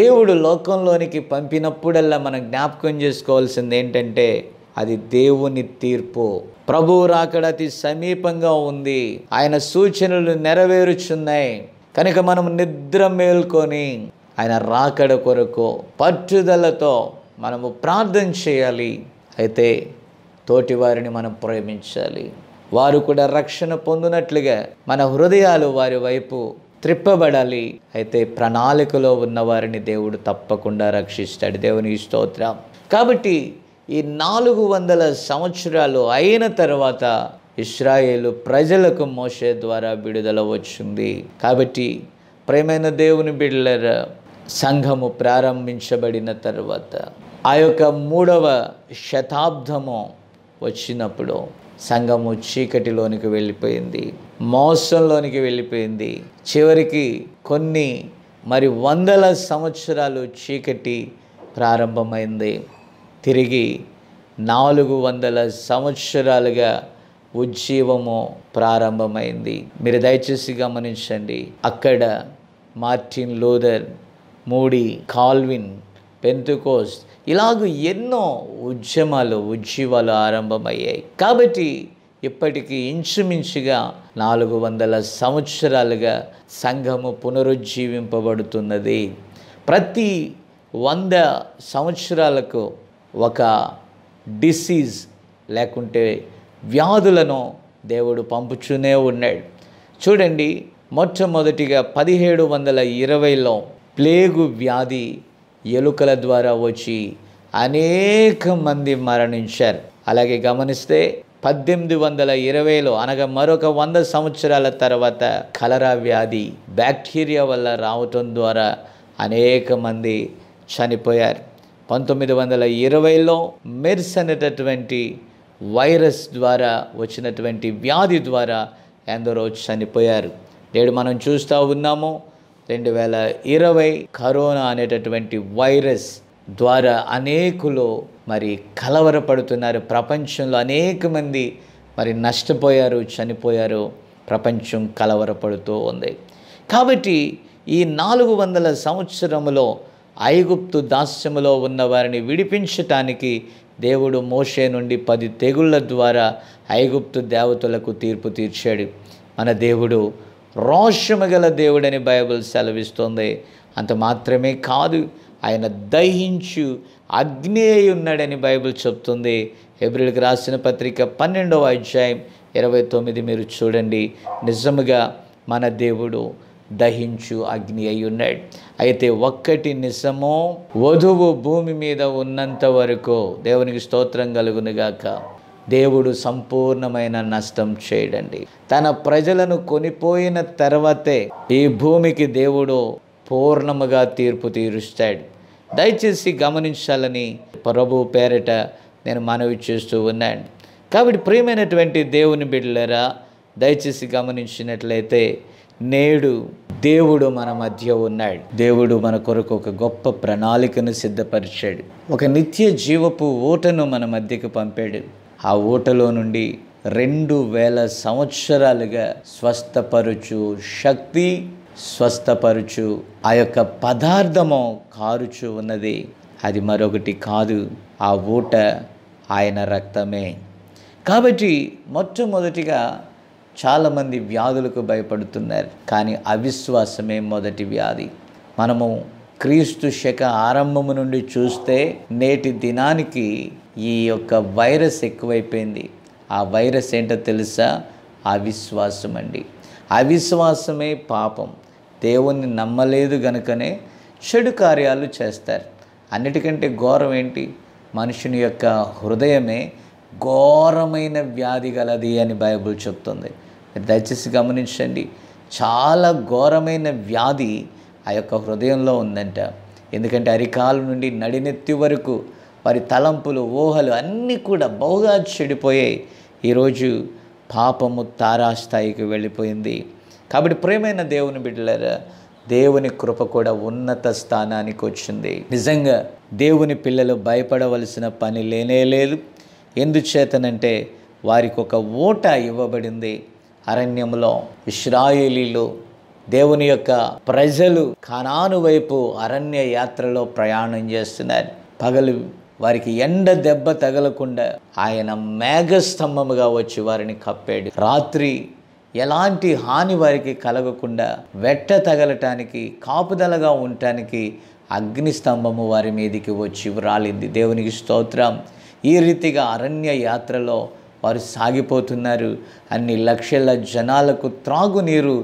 దేవుడు లోకంలోనికి పంపినప్పుడల్లా మనం జ్ఞాపకం చేసుకోవాల్సింది ఏంటంటే అది దేవుని తీర్పు ప్రభువు రాకడ అతి సమీపంగా ఉంది ఆయన సూచనలు నెరవేరుచున్నాయి కనుక మనం నిద్ర మేల్కొని ఆయన రాకడ కొరకు పట్టుదలతో మనము ప్రార్థన చేయాలి అయితే తోటివారిని మనం ప్రేమించాలి వారు కూడా రక్షణ పొందినట్లుగా మన హృదయాలు వారి వైపు త్రిప్పబడాలి అయితే ప్రణాళికలో ఉన్న వారిని దేవుడు తప్పకుండా రక్షిస్తాడు దేవుని స్తోత్రం కాబట్టి ఈ నాలుగు వందల సంవత్సరాలు అయిన తర్వాత ఇస్రాయేలు ప్రజలకు మోసే ద్వారా విడుదల వచ్చింది కాబట్టి ప్రేమైన దేవుని బిడ్డల సంఘము ప్రారంభించబడిన తర్వాత ఆ యొక్క మూడవ శతాబ్దము వచ్చినప్పుడు సంఘము చీకటిలోనికి వెళ్ళిపోయింది మోసంలోనికి వెళ్ళిపోయింది చివరికి కొన్ని మరి వందల సంవత్సరాలు చీకటి ప్రారంభమైంది తిరిగి నాలుగు వందల సంవత్సరాలుగా ఉజ్జీవము ప్రారంభమైంది మీరు దయచేసి గమనించండి అక్కడ Martin Luther Moody Calvin Pentecost ఇలాగ ఎన్నో ఉద్యమాలు ఉజ్జీవాలు ఆరంభమయ్యాయి కాబట్టి ఇప్పటికీ ఇంచుమించుగా నాలుగు వందల సంవత్సరాలుగా సంఘము పునరుజ్జీవింపబడుతున్నది ప్రతి వంద సంవత్సరాలకు ఒక డిసీజ్ లేకుంటే వ్యాధులను దేవుడు పంపుచూనే ఉన్నాడు చూడండి మొట్టమొదటిగా పదిహేడు వందల ఇరవైలో ప్లేగు వ్యాధి ఎలుకల ద్వారా వచ్చి అనేక మంది మరణించారు అలాగే గమనిస్తే పద్దెనిమిది వందల ఇరవైలో అనగా మరొక వంద సంవత్సరాల తర్వాత కలరా వ్యాధి బ్యాక్టీరియా వల్ల రావటం ద్వారా అనేక మంది చనిపోయారు పంతొమ్మిది వందల ఇరవైలో మెర్స్ అనేటటువంటి వైరస్ ద్వారా వచ్చినటువంటి వ్యాధి ద్వారా ఎందరో చనిపోయారు నేడు మనం చూస్తూ ఉన్నాము రెండు వేల ఇరవై కరోనా అనేటటువంటి వైరస్ ద్వారా అనేకులు మరి కలవరపడుతున్నారు ప్రపంచంలో అనేక మంది మరి నష్టపోయారు చనిపోయారు ప్రపంచం కలవరపడుతూ ఉంది కాబట్టి ఈ నాలుగు వందల సంవత్సరములో ఐగుప్తు దాస్యములో ఉన్న వారిని విడిపించటానికి దేవుడు మోషే నుండి పది తెగుళ్ళ ద్వారా ఐగుప్తు దేవతలకు తీర్పు తీర్చాడు మన దేవుడు రోషము గల దేవుడని బైబిల్ సెలవిస్తుంది అంత మాత్రమే కాదు ఆయన దహించు అగ్ని అయి ఉన్నాడని బైబిల్ చెప్తుంది ఏప్రిల్కి రాసిన పత్రిక పన్నెండవ అధ్యాయం ఇరవై తొమ్మిది మీరు చూడండి నిజముగా మన దేవుడు దహించు అగ్ని అయి ఉన్నాడు అయితే ఒక్కటి నిజమో వధువు భూమి మీద ఉన్నంత వరకు దేవునికి స్తోత్రం కలుగునుగాక దేవుడు సంపూర్ణమైన నష్టం చేయడండి తన ప్రజలను కొనిపోయిన తర్వాతే ఈ భూమికి దేవుడు పూర్ణముగా తీర్పు తీరుస్తాడు దయచేసి గమనించాలని ప్రభు పేరిట నేను మనవి చేస్తూ ఉన్నాను కాబట్టి ప్రియమైనటువంటి దేవుని బిడ్డలరా దయచేసి గమనించినట్లయితే నేడు దేవుడు మన మధ్య ఉన్నాడు దేవుడు మన కొరకు ఒక గొప్ప ప్రణాళికను సిద్ధపరిచాడు ఒక నిత్య జీవపు ఓటను మన మధ్యకు పంపాడు ఆ ఊటలో నుండి రెండు వేల సంవత్సరాలుగా స్వస్థపరుచు శక్తి స్వస్థపరుచు ఆ యొక్క పదార్థము కారుచు ఉన్నది అది మరొకటి కాదు ఆ ఊట ఆయన రక్తమే కాబట్టి మొట్టమొదటిగా చాలామంది వ్యాధులకు భయపడుతున్నారు కానీ అవిశ్వాసమే మొదటి వ్యాధి మనము క్రీస్తు శక ఆరంభము నుండి చూస్తే నేటి దినానికి ఈ యొక్క వైరస్ ఎక్కువైపోయింది ఆ వైరస్ ఏంటో తెలుసా అవిశ్వాసం అండి అవిశ్వాసమే పాపం దేవుణ్ణి నమ్మలేదు గనుకనే చెడు కార్యాలు చేస్తారు అన్నిటికంటే ఘోరం ఏంటి మనుషుని యొక్క హృదయమే ఘోరమైన వ్యాధి గలది అని బైబుల్ చెప్తుంది దయచేసి గమనించండి చాలా ఘోరమైన వ్యాధి ఆ యొక్క హృదయంలో ఉందంట ఎందుకంటే అరికాలం నుండి నడినెత్తి వరకు వారి తలంపులు ఊహలు అన్నీ కూడా బహుగా చెడిపోయాయి ఈరోజు పాపము తారాస్థాయికి వెళ్ళిపోయింది కాబట్టి ప్రేమైన దేవుని బిడ్డలారా దేవుని కృప కూడా ఉన్నత స్థానానికి వచ్చింది నిజంగా దేవుని పిల్లలు భయపడవలసిన పని లేనే లేదు ఎందుచేతనంటే వారికి ఒక ఓట ఇవ్వబడింది అరణ్యంలో ఇస్రాయేలీలు దేవుని యొక్క ప్రజలు కనాను వైపు అరణ్య యాత్రలో ప్రయాణం చేస్తున్నారు పగలు వారికి ఎండ దెబ్బ తగలకుండా ఆయన మేఘస్తంభముగా వచ్చి వారిని కప్పాడు రాత్రి ఎలాంటి హాని వారికి కలగకుండా వెట్ట తగలటానికి కాపుదలగా ఉండటానికి అగ్నిస్తంభము వారి మీదికి వచ్చి రాలింది దేవునికి స్తోత్రం ఈ రీతిగా అరణ్య యాత్రలో వారు సాగిపోతున్నారు అన్ని లక్షల జనాలకు త్రాగునీరు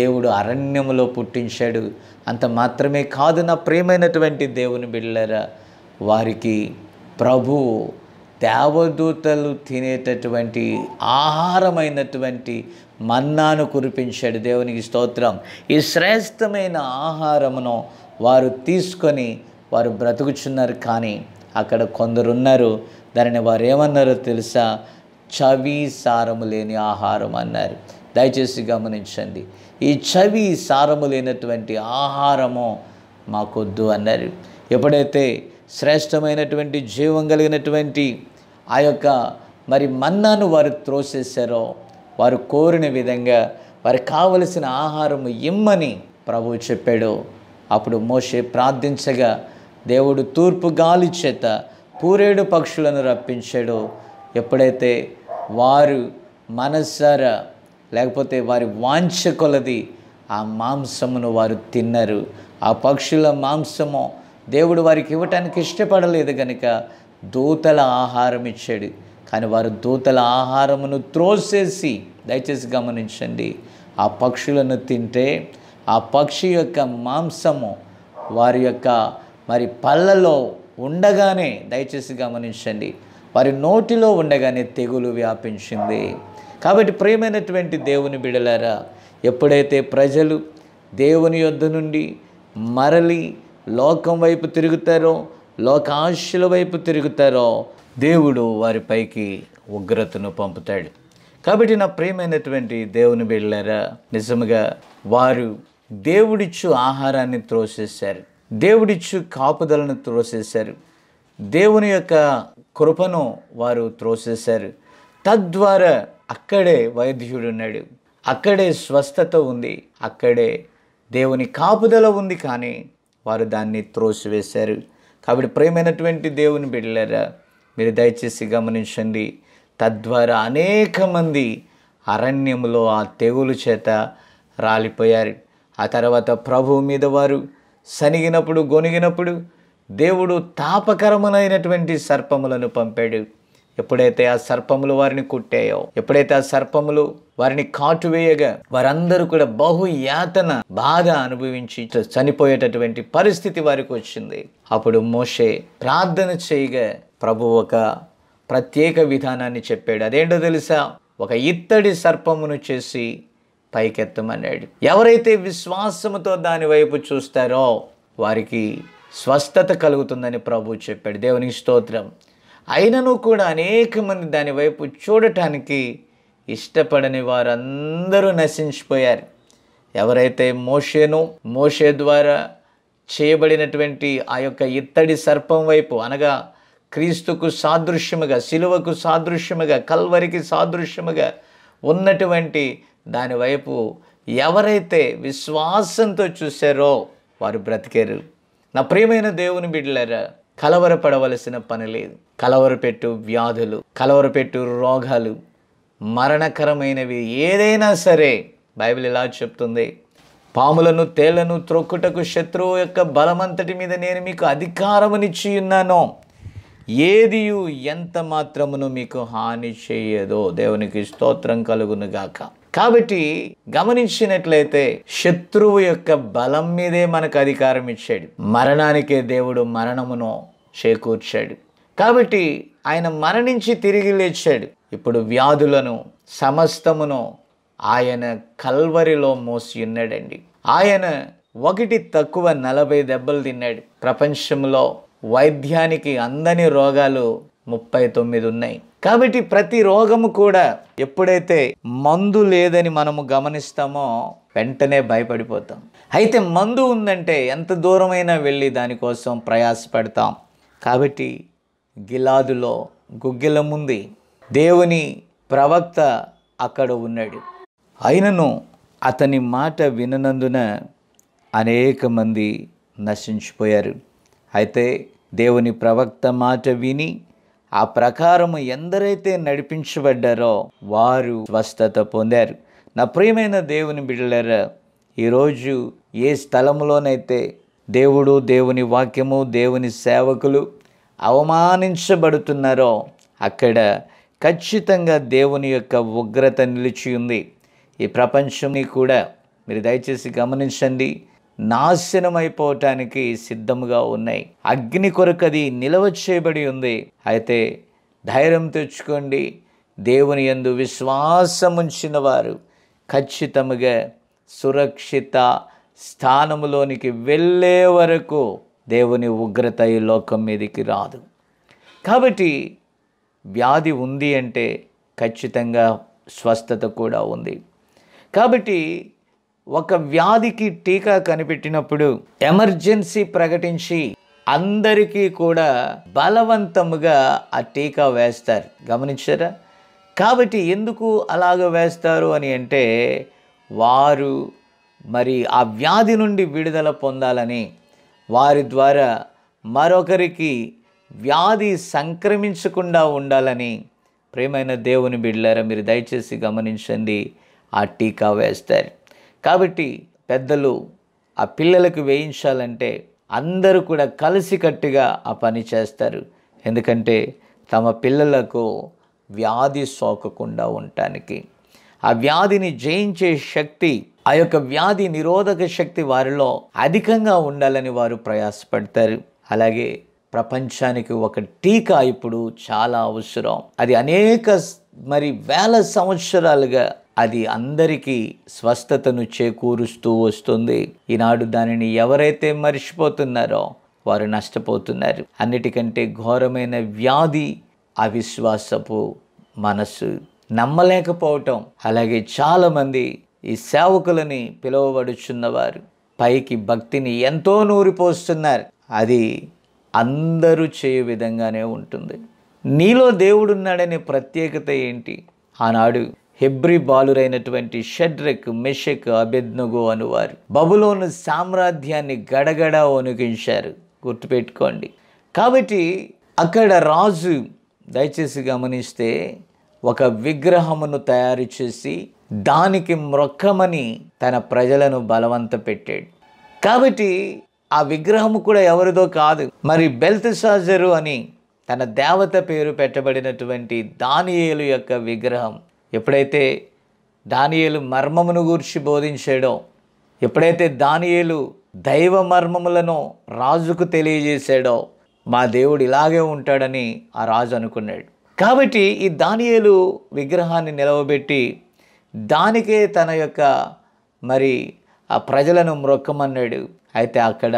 దేవుడు అరణ్యములో పుట్టించాడు అంత మాత్రమే కాదు నా ప్రేమైనటువంటి దేవుని బిళ్ళరా వారికి ప్రభు దేవదూతలు తినేటటువంటి ఆహారమైనటువంటి మన్నాను కురిపించాడు దేవునికి స్తోత్రం ఈ శ్రేష్టమైన ఆహారమును వారు తీసుకొని వారు బ్రతుకుచున్నారు కానీ అక్కడ కొందరు ఉన్నారు దానిని వారు ఏమన్నారో తెలుసా చవి సారము లేని ఆహారం అన్నారు దయచేసి గమనించండి ఈ చవి సారము లేనటువంటి ఆహారము మాకొద్దు అన్నారు ఎప్పుడైతే శ్రేష్టమైనటువంటి జీవం కలిగినటువంటి ఆ యొక్క మరి మన్నాను వారు త్రోసేశారో వారు కోరిన విధంగా వారికి కావలసిన ఆహారం ఇమ్మని ప్రభువు చెప్పాడు అప్పుడు మోషే ప్రార్థించగా దేవుడు తూర్పు గాలి చేత పూరేడు పక్షులను రప్పించాడు ఎప్పుడైతే వారు మనస్సారా లేకపోతే వారి వాంఛ కొలది ఆ మాంసమును వారు తిన్నారు ఆ పక్షుల మాంసము దేవుడు వారికి ఇవ్వటానికి ఇష్టపడలేదు కనుక దూతల ఆహారం ఇచ్చాడు కానీ వారు దూతల ఆహారమును త్రోసేసి దయచేసి గమనించండి ఆ పక్షులను తింటే ఆ పక్షి యొక్క మాంసము వారి యొక్క మరి పళ్ళలో ఉండగానే దయచేసి గమనించండి వారి నోటిలో ఉండగానే తెగులు వ్యాపించింది కాబట్టి ప్రియమైనటువంటి దేవుని బిడలారా ఎప్పుడైతే ప్రజలు దేవుని యొద్ధ నుండి మరలి లోకం వైపు తిరుగుతారో లోకాశుల వైపు తిరుగుతారో దేవుడు వారిపైకి ఉగ్రతను పంపుతాడు కాబట్టి నా ప్రియమైనటువంటి దేవుని బిళ్ళారా నిజముగా వారు దేవుడిచ్చు ఆహారాన్ని త్రోసేశారు దేవుడిచ్చు కాపుదలను త్రోసేశారు దేవుని యొక్క కృపను వారు త్రోసేశారు తద్వారా అక్కడే వైద్యుడు ఉన్నాడు అక్కడే స్వస్థత ఉంది అక్కడే దేవుని కాపుదల ఉంది కానీ వారు దాన్ని త్రోసివేశారు కాబట్టి ప్రేమైనటువంటి దేవుని బిడ్డలారా మీరు దయచేసి గమనించండి తద్వారా అనేక మంది అరణ్యంలో ఆ తెగులు చేత రాలిపోయారు ఆ తర్వాత ప్రభువు మీద వారు సనిగినప్పుడు గొనిగినప్పుడు దేవుడు తాపకరమునైనటువంటి సర్పములను పంపాడు ఎప్పుడైతే ఆ సర్పములు వారిని కుట్టాయో ఎప్పుడైతే ఆ సర్పములు వారిని కాటువేయగా వారందరూ కూడా బహు యాతన బాధ అనుభవించి చనిపోయేటటువంటి పరిస్థితి వారికి వచ్చింది అప్పుడు మోషే ప్రార్థన చేయగా ప్రభు ఒక ప్రత్యేక విధానాన్ని చెప్పాడు అదేంటో తెలుసా ఒక ఇత్తడి సర్పమును చేసి పైకెత్తమన్నాడు ఎవరైతే విశ్వాసముతో దాని వైపు చూస్తారో వారికి స్వస్థత కలుగుతుందని ప్రభు చెప్పాడు దేవుని స్తోత్రం అయినను కూడా అనేక మంది దానివైపు చూడటానికి ఇష్టపడని వారందరూ నశించిపోయారు ఎవరైతే మోషేను మోషే ద్వారా చేయబడినటువంటి ఆ యొక్క ఇత్తడి సర్పం వైపు అనగా క్రీస్తుకు సాదృశ్యముగా సిలువకు సాదృశ్యముగా కల్వరికి సాదృశ్యముగా ఉన్నటువంటి దానివైపు ఎవరైతే విశ్వాసంతో చూశారో వారు బ్రతికారు నా ప్రియమైన దేవుని బిడ్డలరా కలవరపడవలసిన పని లేదు కలవరపెట్టు వ్యాధులు కలవరపెట్టు రోగాలు మరణకరమైనవి ఏదైనా సరే బైబిల్ ఇలా చెప్తుంది పాములను తేళ్లను త్రొక్కుటకు శత్రువు యొక్క బలమంతటి మీద నేను మీకు అధికారమునిచ్చి ఉన్నాను ఏది ఎంత మాత్రమును మీకు హాని చేయదో దేవునికి స్తోత్రం గాక కాబట్టి గమనించినట్లయితే శత్రువు యొక్క బలం మీదే మనకు అధికారం ఇచ్చాడు మరణానికే దేవుడు మరణమును చేకూర్చాడు కాబట్టి ఆయన మరణించి తిరిగి లేచాడు ఇప్పుడు వ్యాధులను సమస్తమును ఆయన కల్వరిలో మోసి ఉన్నాడండి ఆయన ఒకటి తక్కువ నలభై దెబ్బలు తిన్నాడు ప్రపంచంలో వైద్యానికి అందని రోగాలు ముప్పై తొమ్మిది ఉన్నాయి కాబట్టి ప్రతి రోగము కూడా ఎప్పుడైతే మందు లేదని మనము గమనిస్తామో వెంటనే భయపడిపోతాం అయితే మందు ఉందంటే ఎంత దూరమైనా వెళ్ళి దానికోసం ప్రయాసపడతాం కాబట్టి గిలాదులో గుగ్గిలముంది దేవుని ప్రవక్త అక్కడ ఉన్నాడు అయినను అతని మాట విననందున అనేక మంది నశించిపోయారు అయితే దేవుని ప్రవక్త మాట విని ఆ ప్రకారము ఎందరైతే నడిపించబడ్డారో వారు స్వస్థత పొందారు నా ప్రియమైన దేవుని బిడ్డలారా ఈరోజు ఏ స్థలంలోనైతే దేవుడు దేవుని వాక్యము దేవుని సేవకులు అవమానించబడుతున్నారో అక్కడ ఖచ్చితంగా దేవుని యొక్క ఉగ్రత నిలిచి ఉంది ఈ ప్రపంచంని కూడా మీరు దయచేసి గమనించండి నాశనమైపోవటానికి సిద్ధముగా ఉన్నాయి అగ్ని కొరకది నిలవ చేయబడి ఉంది అయితే ధైర్యం తెచ్చుకోండి దేవుని ఎందు విశ్వాసముంచిన వారు ఖచ్చితముగా సురక్షిత స్థానములోనికి వెళ్ళే వరకు దేవుని ఉగ్రత ఈ లోకం మీదకి రాదు కాబట్టి వ్యాధి ఉంది అంటే ఖచ్చితంగా స్వస్థత కూడా ఉంది కాబట్టి ఒక వ్యాధికి టీకా కనిపెట్టినప్పుడు ఎమర్జెన్సీ ప్రకటించి అందరికీ కూడా బలవంతముగా ఆ టీకా వేస్తారు గమనించారా కాబట్టి ఎందుకు అలాగ వేస్తారు అని అంటే వారు మరి ఆ వ్యాధి నుండి విడుదల పొందాలని వారి ద్వారా మరొకరికి వ్యాధి సంక్రమించకుండా ఉండాలని ప్రేమైన దేవుని బిడ్డారా మీరు దయచేసి గమనించండి ఆ టీకా వేస్తారు కాబట్టి పెద్దలు ఆ పిల్లలకు వేయించాలంటే అందరూ కూడా కలిసికట్టుగా ఆ పని చేస్తారు ఎందుకంటే తమ పిల్లలకు వ్యాధి సోకకుండా ఉండటానికి ఆ వ్యాధిని జయించే శక్తి ఆ యొక్క వ్యాధి నిరోధక శక్తి వారిలో అధికంగా ఉండాలని వారు ప్రయాసపడతారు అలాగే ప్రపంచానికి ఒక టీకా ఇప్పుడు చాలా అవసరం అది అనేక మరి వేల సంవత్సరాలుగా అది అందరికీ స్వస్థతను చేకూరుస్తూ వస్తుంది ఈనాడు దానిని ఎవరైతే మర్చిపోతున్నారో వారు నష్టపోతున్నారు అన్నిటికంటే ఘోరమైన వ్యాధి అవిశ్వాసపు మనస్సు నమ్మలేకపోవటం అలాగే చాలామంది ఈ సేవకులని పిలువబడుచున్నవారు పైకి భక్తిని ఎంతో నూరిపోస్తున్నారు అది అందరూ చేయు విధంగానే ఉంటుంది నీలో దేవుడున్నాడనే ప్రత్యేకత ఏంటి ఆనాడు హెబ్రి బాలురైనటువంటి షడ్రక్ మెషక్ అబెద్నగో అనువారు బబులోను సామ్రాజ్యాన్ని గడగడ వణుకించారు గుర్తుపెట్టుకోండి కాబట్టి అక్కడ రాజు దయచేసి గమనిస్తే ఒక విగ్రహమును తయారు చేసి దానికి మ్రొక్కమని తన ప్రజలను బలవంత పెట్టాడు కాబట్టి ఆ విగ్రహము కూడా ఎవరిదో కాదు మరి బెల్త్ సాజరు అని తన దేవత పేరు పెట్టబడినటువంటి దానియేలు యొక్క విగ్రహం ఎప్పుడైతే దానియేలు మర్మమును గూర్చి బోధించాడో ఎప్పుడైతే దానియేలు దైవ మర్మములను రాజుకు తెలియజేశాడో మా దేవుడు ఇలాగే ఉంటాడని ఆ రాజు అనుకున్నాడు కాబట్టి ఈ దానియేలు విగ్రహాన్ని నిలవబెట్టి దానికే తన యొక్క మరి ఆ ప్రజలను మ్రొక్కమన్నాడు అయితే అక్కడ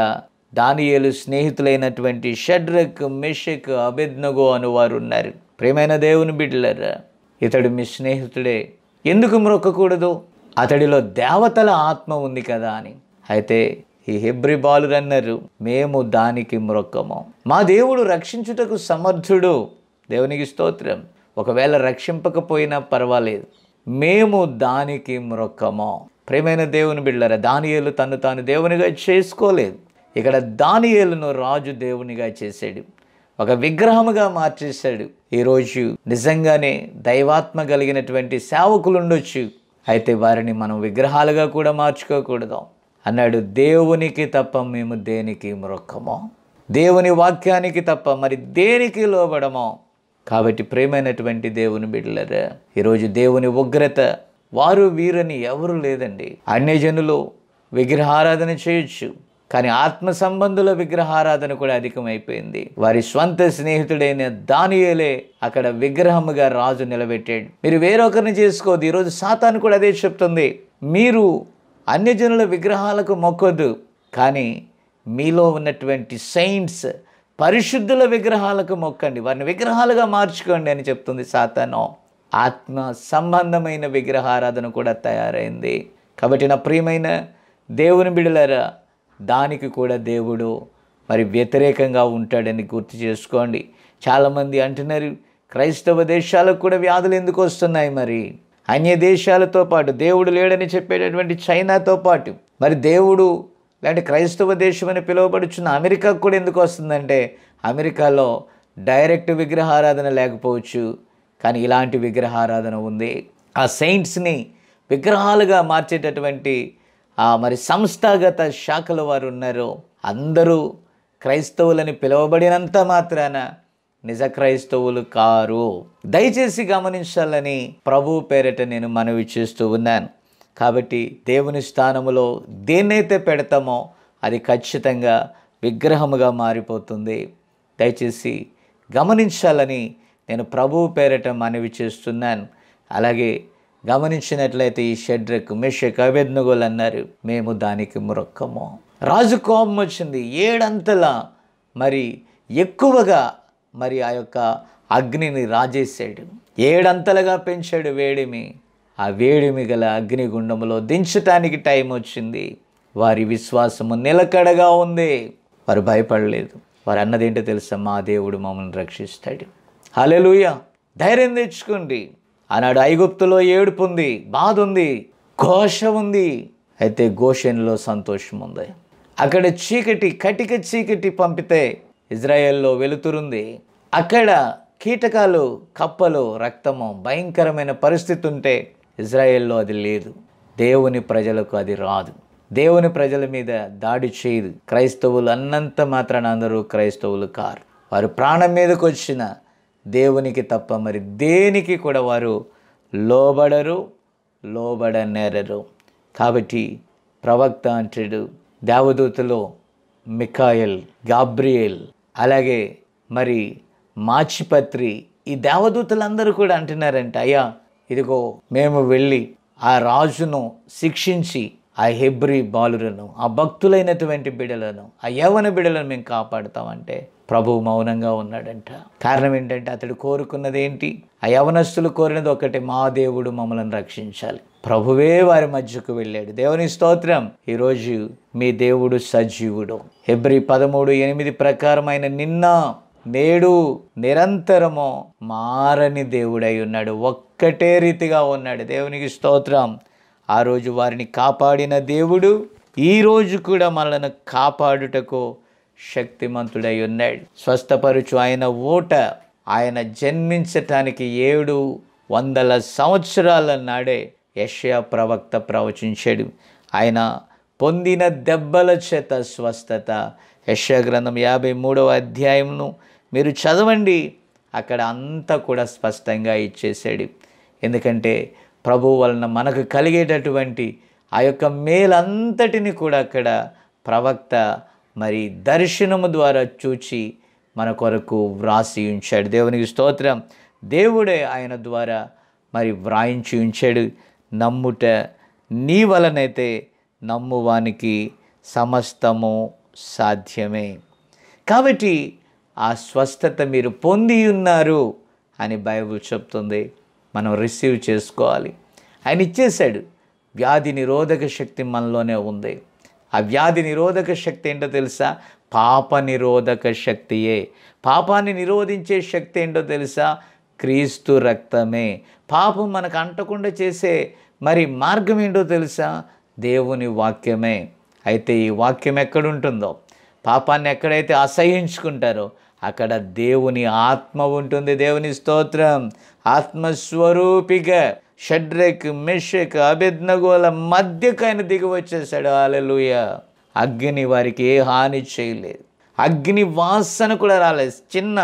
దానియలు స్నేహితులైనటువంటి షడ్రక్ మిషక్ అభిజ్ఞగో వారు ఉన్నారు ప్రేమైన దేవుని బిడ్డలరా ఇతడు మీ స్నేహితుడే ఎందుకు మ్రొక్కకూడదు అతడిలో దేవతల ఆత్మ ఉంది కదా అని అయితే ఈ హెబ్రి బాలు అన్నారు మేము దానికి మ్రొక్కము మా దేవుడు రక్షించుటకు సమర్థుడు దేవునికి స్తోత్రం ఒకవేళ రక్షింపకపోయినా పర్వాలేదు మేము దానికి మ్రొక్కము ప్రేమైన దేవుని బిళ్ళర దానియేలు తను తాను దేవునిగా చేసుకోలేదు ఇక్కడ దానియేలును రాజు దేవునిగా చేశాడు ఒక విగ్రహముగా మార్చేశాడు ఈరోజు నిజంగానే దైవాత్మ కలిగినటువంటి సేవకులు ఉండొచ్చు అయితే వారిని మనం విగ్రహాలుగా కూడా మార్చుకోకూడదు అన్నాడు దేవునికి తప్ప మేము దేనికి మ్రొక్కమో దేవుని వాక్యానికి తప్ప మరి దేనికి లోబడమో కాబట్టి ప్రేమైనటువంటి దేవుని బిడ్డలరా ఈరోజు దేవుని ఉగ్రత వారు వీరని ఎవరు లేదండి అన్యజనులు విగ్రహారాధన చేయొచ్చు కానీ ఆత్మ సంబంధుల విగ్రహారాధన కూడా అధికమైపోయింది వారి స్వంత స్నేహితుడైన దానియలే అక్కడ విగ్రహముగా రాజు నిలబెట్టాడు మీరు వేరొకరిని చేసుకోవద్దు ఈరోజు సాతాను కూడా అదే చెప్తుంది మీరు అన్యజనుల విగ్రహాలకు మొక్కొద్దు కానీ మీలో ఉన్నటువంటి సైన్స్ పరిశుద్ధుల విగ్రహాలకు మొక్కండి వారిని విగ్రహాలుగా మార్చుకోండి అని చెప్తుంది సాతాను ఆత్మ సంబంధమైన విగ్రహారాధన కూడా తయారైంది కాబట్టి నా ప్రియమైన దేవుని బిడలరా దానికి కూడా దేవుడు మరి వ్యతిరేకంగా ఉంటాడని గుర్తు చేసుకోండి చాలామంది అంటున్నారు క్రైస్తవ దేశాలకు కూడా వ్యాధులు ఎందుకు వస్తున్నాయి మరి అన్య దేశాలతో పాటు దేవుడు లేడని చెప్పేటటువంటి చైనాతో పాటు మరి దేవుడు లేదంటే క్రైస్తవ దేశం అని పిలువబడుచున్న అమెరికాకు కూడా ఎందుకు వస్తుందంటే అమెరికాలో డైరెక్ట్ విగ్రహారాధన లేకపోవచ్చు కానీ ఇలాంటి విగ్రహారాధన ఉంది ఆ సెయింట్స్ని విగ్రహాలుగా మార్చేటటువంటి ఆ మరి సంస్థాగత శాఖల వారు ఉన్నారు అందరూ క్రైస్తవులని పిలువబడినంత మాత్రాన నిజ క్రైస్తవులు కారు దయచేసి గమనించాలని ప్రభు పేరిట నేను మనవి చేస్తూ ఉన్నాను కాబట్టి దేవుని స్థానములో దేన్నైతే పెడతామో అది ఖచ్చితంగా విగ్రహముగా మారిపోతుంది దయచేసి గమనించాలని నేను ప్రభువు పేరట మనవి చేస్తున్నాను అలాగే గమనించినట్లయితే ఈ షెడ్రక్ మిషక్ అభెజ్ఞగోలు అన్నారు మేము దానికి మురొక్కము రాజు కోపం వచ్చింది ఏడంతలా మరి ఎక్కువగా మరి ఆ యొక్క అగ్నిని రాజేశాడు ఏడంతలుగా పెంచాడు వేడిమి ఆ వేడిమిగల అగ్నిగుండంలో దించటానికి టైం వచ్చింది వారి విశ్వాసము నిలకడగా ఉంది వారు భయపడలేదు వారు అన్నది ఏంటో తెలుసా మా దేవుడు మమ్మల్ని రక్షిస్తాడు హలెలుయ ధైర్యం తెచ్చుకోండి ఆనాడు ఐగుప్తులో ఏడుపు ఉంది బాధ ఉంది ఘోష ఉంది అయితే ఘోషణలో సంతోషం ఉంది అక్కడ చీకటి కటిక చీకటి పంపితే ఇజ్రాయెల్లో వెలుతురుంది అక్కడ కీటకాలు కప్పలు రక్తము భయంకరమైన పరిస్థితి ఉంటే ఇజ్రాయెల్లో అది లేదు దేవుని ప్రజలకు అది రాదు దేవుని ప్రజల మీద దాడి చేయదు క్రైస్తవులు అన్నంత మాత్రాన అందరూ క్రైస్తవులు కారు వారు ప్రాణం మీదకి వచ్చిన దేవునికి తప్ప మరి దేనికి కూడా వారు లోబడరు లోబడనేరరు కాబట్టి ప్రవక్త అంటుడు దేవదూతలో మిఖాయల్ గాబ్రియల్ అలాగే మరి మాచిపత్రి ఈ దేవదూతలందరూ కూడా అంటున్నారంట అయ్యా ఇదిగో మేము వెళ్ళి ఆ రాజును శిక్షించి ఆ హెబ్రి బాలులను ఆ భక్తులైనటువంటి బిడలను ఆ యవన బిడలను మేము కాపాడుతామంటే ప్రభువు మౌనంగా ఉన్నాడంట కారణం ఏంటంటే అతడు కోరుకున్నది ఏంటి ఆ యవనస్తులు కోరినది ఒకటి మా దేవుడు మమ్మల్ని రక్షించాలి ప్రభువే వారి మధ్యకు వెళ్ళాడు దేవుని స్తోత్రం ఈరోజు మీ దేవుడు సజీవుడు ఎబ్రి పదమూడు ఎనిమిది ప్రకారమైన నిన్న నేడు నిరంతరము మారని దేవుడై ఉన్నాడు ఒక్కటే రీతిగా ఉన్నాడు దేవునికి స్తోత్రం ఆ రోజు వారిని కాపాడిన దేవుడు ఈరోజు కూడా మనల్ని కాపాడుటకు శక్తిమంతుడై ఉన్నాడు స్వస్థపరుచు ఆయన ఓట ఆయన జన్మించటానికి ఏడు వందల సంవత్సరాల నాడే యషయా ప్రవక్త ప్రవచించాడు ఆయన పొందిన దెబ్బల చేత స్వస్థత యశ గ్రంథం యాభై మూడవ అధ్యాయంను మీరు చదవండి అక్కడ అంతా కూడా స్పష్టంగా ఇచ్చేసాడు ఎందుకంటే ప్రభు వలన మనకు కలిగేటటువంటి ఆ యొక్క మేలంతటిని కూడా అక్కడ ప్రవక్త మరి దర్శనము ద్వారా చూచి మన కొరకు వ్రాసి ఉంచాడు దేవునికి స్తోత్రం దేవుడే ఆయన ద్వారా మరి వ్రాయించి ఉంచాడు నమ్ముట నీ వలనైతే నమ్మువానికి సమస్తము సాధ్యమే కాబట్టి ఆ స్వస్థత మీరు పొంది ఉన్నారు అని బైబుల్ చెప్తుంది మనం రిసీవ్ చేసుకోవాలి ఆయన ఇచ్చేశాడు వ్యాధి నిరోధక శక్తి మనలోనే ఉంది ఆ వ్యాధి నిరోధక శక్తి ఏంటో తెలుసా పాప నిరోధక శక్తియే పాపాన్ని నిరోధించే శక్తి ఏంటో తెలుసా క్రీస్తు రక్తమే పాపం మనకు అంటకుండా చేసే మరి మార్గం ఏంటో తెలుసా దేవుని వాక్యమే అయితే ఈ వాక్యం ఎక్కడుంటుందో పాపాన్ని ఎక్కడైతే అసహించుకుంటారో అక్కడ దేవుని ఆత్మ ఉంటుంది దేవుని స్తోత్రం ఆత్మస్వరూపిగా షడ్రెక్ మిషక్ అభిజ్ఞగోల మధ్యకు ఆయన దిగి వచ్చేసాడు ఆలలుయ అగ్ని వారికి ఏ హాని చేయలేదు అగ్ని వాసన కూడా రాలేదు చిన్న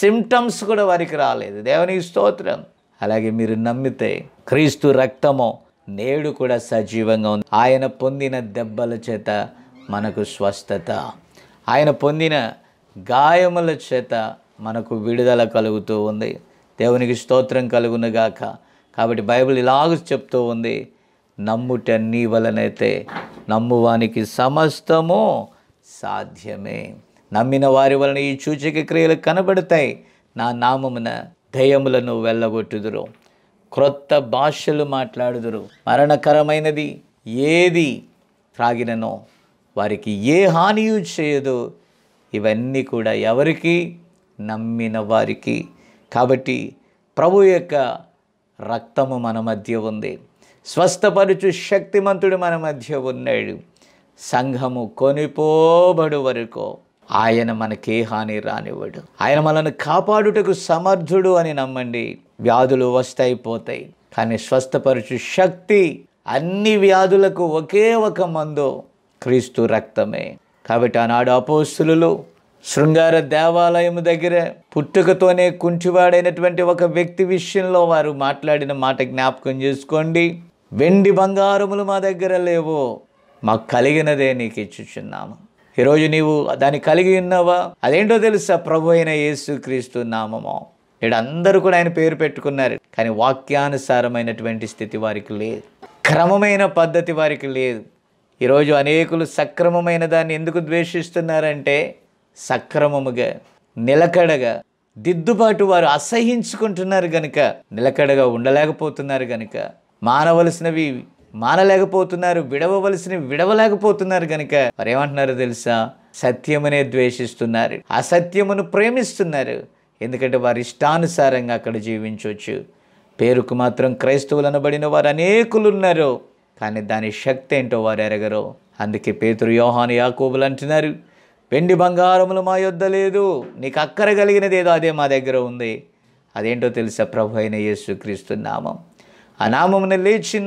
సిమ్టమ్స్ కూడా వారికి రాలేదు దేవునికి స్తోత్రం అలాగే మీరు నమ్మితే క్రీస్తు రక్తము నేడు కూడా సజీవంగా ఉంది ఆయన పొందిన దెబ్బల చేత మనకు స్వస్థత ఆయన పొందిన గాయముల చేత మనకు విడుదల కలుగుతూ ఉంది దేవునికి స్తోత్రం కలుగునుగాక కాబట్టి బైబిల్ ఇలాగ చెప్తూ ఉంది నమ్ముట నీ వలనైతే నమ్మువానికి సమస్తము సాధ్యమే నమ్మిన వారి వలన ఈ సూచిక క్రియలు కనబడతాయి నా నామమున దయములను వెళ్ళగొట్టుదురు క్రొత్త భాషలు మాట్లాడుదురు మరణకరమైనది ఏది త్రాగిననో వారికి ఏ హానియూ చేయదు ఇవన్నీ కూడా ఎవరికి నమ్మిన వారికి కాబట్టి ప్రభు యొక్క రక్తము మన మధ్య ఉంది స్వస్థపరుచు శక్తిమంతుడు మన మధ్య ఉన్నాడు సంఘము కొనిపోబడు వరకు ఆయన మనకే హాని రానివ్వడు ఆయన మనల్ని కాపాడుటకు సమర్థుడు అని నమ్మండి వ్యాధులు వస్తాయి పోతాయి కానీ స్వస్థపరుచు శక్తి అన్ని వ్యాధులకు ఒకే ఒక మందు క్రీస్తు రక్తమే కాబట్టి ఆనాడు అపోస్తులు శృంగార దేవాలయం దగ్గర పుట్టుకతోనే కుంటివాడైనటువంటి ఒక వ్యక్తి విషయంలో వారు మాట్లాడిన మాట జ్ఞాపకం చేసుకోండి వెండి బంగారములు మా దగ్గర లేవు మాకు కలిగినదే నీకు ఇచ్చుచున్నాము ఈరోజు నీవు దాన్ని కలిగి ఉన్నావా అదేంటో తెలుసా ప్రభు అయిన యేసుక్రీస్తు నామము వీడందరూ కూడా ఆయన పేరు పెట్టుకున్నారు కానీ వాక్యానుసారమైనటువంటి స్థితి వారికి లేదు క్రమమైన పద్ధతి వారికి లేదు ఈరోజు అనేకులు సక్రమమైన దాన్ని ఎందుకు ద్వేషిస్తున్నారంటే సక్రమముగా నిలకడగా దిద్దుబాటు వారు అసహించుకుంటున్నారు గనుక నిలకడగా ఉండలేకపోతున్నారు గనుక మానవలసినవి మానలేకపోతున్నారు విడవలసినవి విడవలేకపోతున్నారు గనుక వారు ఏమంటున్నారు తెలుసా సత్యమునే ద్వేషిస్తున్నారు అసత్యమును ప్రేమిస్తున్నారు ఎందుకంటే వారి ఇష్టానుసారంగా అక్కడ జీవించవచ్చు పేరుకు మాత్రం క్రైస్తవులు అనబడిన వారు అనేకులు ఉన్నారు కానీ దాని శక్తి ఏంటో వారు ఎరగరు అందుకే పేతురు యోహాను యాకోబులు అంటున్నారు వెండి బంగారములు మా యొద్ద లేదు నీకు అక్కర కలిగినది ఏదో అదే మా దగ్గర ఉంది అదేంటో తెలుసా ప్రభు అయిన యేసుక్రీస్తు నామం ఆ నామమును లేచి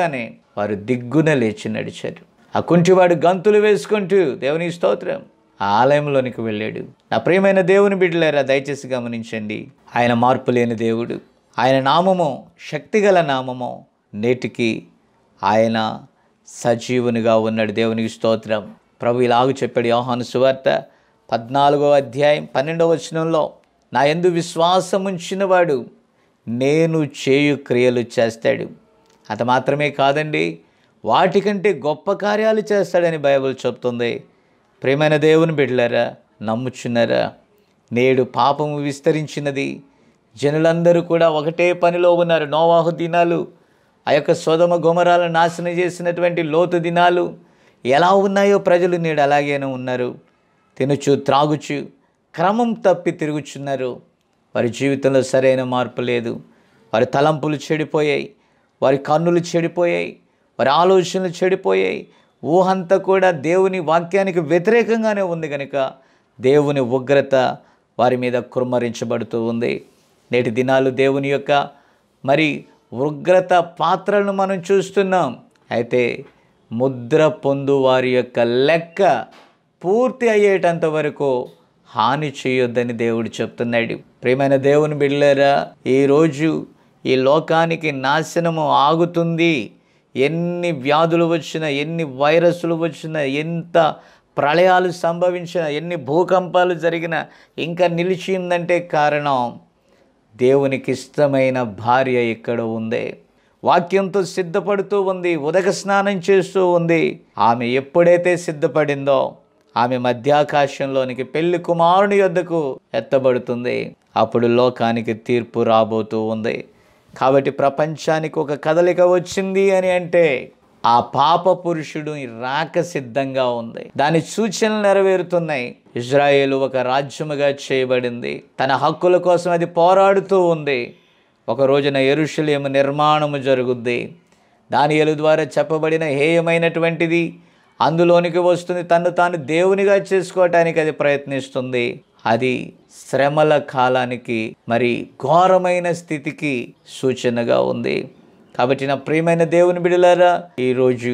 కానీ వారు దిగ్గున లేచి నడిచారు ఆ కుంటివాడు గంతులు వేసుకుంటూ దేవుని స్తోత్రం ఆ ఆలయంలోనికి వెళ్ళాడు నా ప్రియమైన దేవుని బిడ్డలేరా దయచేసి గమనించండి ఆయన మార్పు లేని దేవుడు ఆయన నామము శక్తిగల నామము నేటికి ఆయన సజీవునిగా ఉన్నాడు దేవునికి స్తోత్రం ప్రభు ఇలాగు చెప్పాడు యోహాను సువార్త పద్నాలుగో అధ్యాయం పన్నెండవ వచనంలో నా ఎందు విశ్వాసం ఉంచినవాడు నేను చేయు క్రియలు చేస్తాడు అది మాత్రమే కాదండి వాటికంటే గొప్ప కార్యాలు చేస్తాడని బైబిల్ చెప్తుంది ప్రేమైన దేవుని బిడ్డలారా నమ్ముచున్నారా నేడు పాపము విస్తరించినది జనులందరూ కూడా ఒకటే పనిలో ఉన్నారు నోవాహు దినాలు ఆ యొక్క సోదమ గోమరాలను నాశనం చేసినటువంటి లోతు దినాలు ఎలా ఉన్నాయో ప్రజలు నేడు అలాగేనే ఉన్నారు తినుచు త్రాగుచు క్రమం తప్పి తిరుగుచున్నారు వారి జీవితంలో సరైన మార్పు లేదు వారి తలంపులు చెడిపోయాయి వారి కన్నులు చెడిపోయాయి వారి ఆలోచనలు చెడిపోయాయి ఊహంతా కూడా దేవుని వాక్యానికి వ్యతిరేకంగానే ఉంది కనుక దేవుని ఉగ్రత వారి మీద కుమ్మరించబడుతూ ఉంది నేటి దినాలు దేవుని యొక్క మరి ఉగ్రత పాత్రలను మనం చూస్తున్నాం అయితే ముద్ర పొందు వారి యొక్క లెక్క పూర్తి అయ్యేటంత వరకు హాని చేయొద్దని దేవుడు చెప్తున్నాడు ప్రేమైన దేవుని బిడ్డలరా ఈరోజు ఈ లోకానికి నాశనము ఆగుతుంది ఎన్ని వ్యాధులు వచ్చినా ఎన్ని వైరస్లు వచ్చినా ఎంత ప్రళయాలు సంభవించిన ఎన్ని భూకంపాలు జరిగినా ఇంకా నిలిచిందంటే కారణం దేవునికి ఇష్టమైన భార్య ఇక్కడ ఉంది వాక్యంతో సిద్ధపడుతూ ఉంది ఉదక స్నానం చేస్తూ ఉంది ఆమె ఎప్పుడైతే సిద్ధపడిందో ఆమె మధ్యాకాశంలోనికి పెళ్లి కుమారుని యొద్దకు ఎత్తబడుతుంది అప్పుడు లోకానికి తీర్పు రాబోతూ ఉంది కాబట్టి ప్రపంచానికి ఒక కదలిక వచ్చింది అని అంటే ఆ పాప పురుషుడు రాక సిద్ధంగా ఉంది దాని సూచనలు నెరవేరుతున్నాయి ఇజ్రాయేల్ ఒక రాజ్యముగా చేయబడింది తన హక్కుల కోసం అది పోరాడుతూ ఉంది ఒక రోజున ఎరుషులేము నిర్మాణము జరుగుద్ది దానియలు ద్వారా చెప్పబడిన హేయమైనటువంటిది అందులోనికి వస్తుంది తను తాను దేవునిగా చేసుకోవటానికి అది ప్రయత్నిస్తుంది అది శ్రమల కాలానికి మరి ఘోరమైన స్థితికి సూచనగా ఉంది కాబట్టి నా ప్రియమైన దేవుని బిడలారా ఈరోజు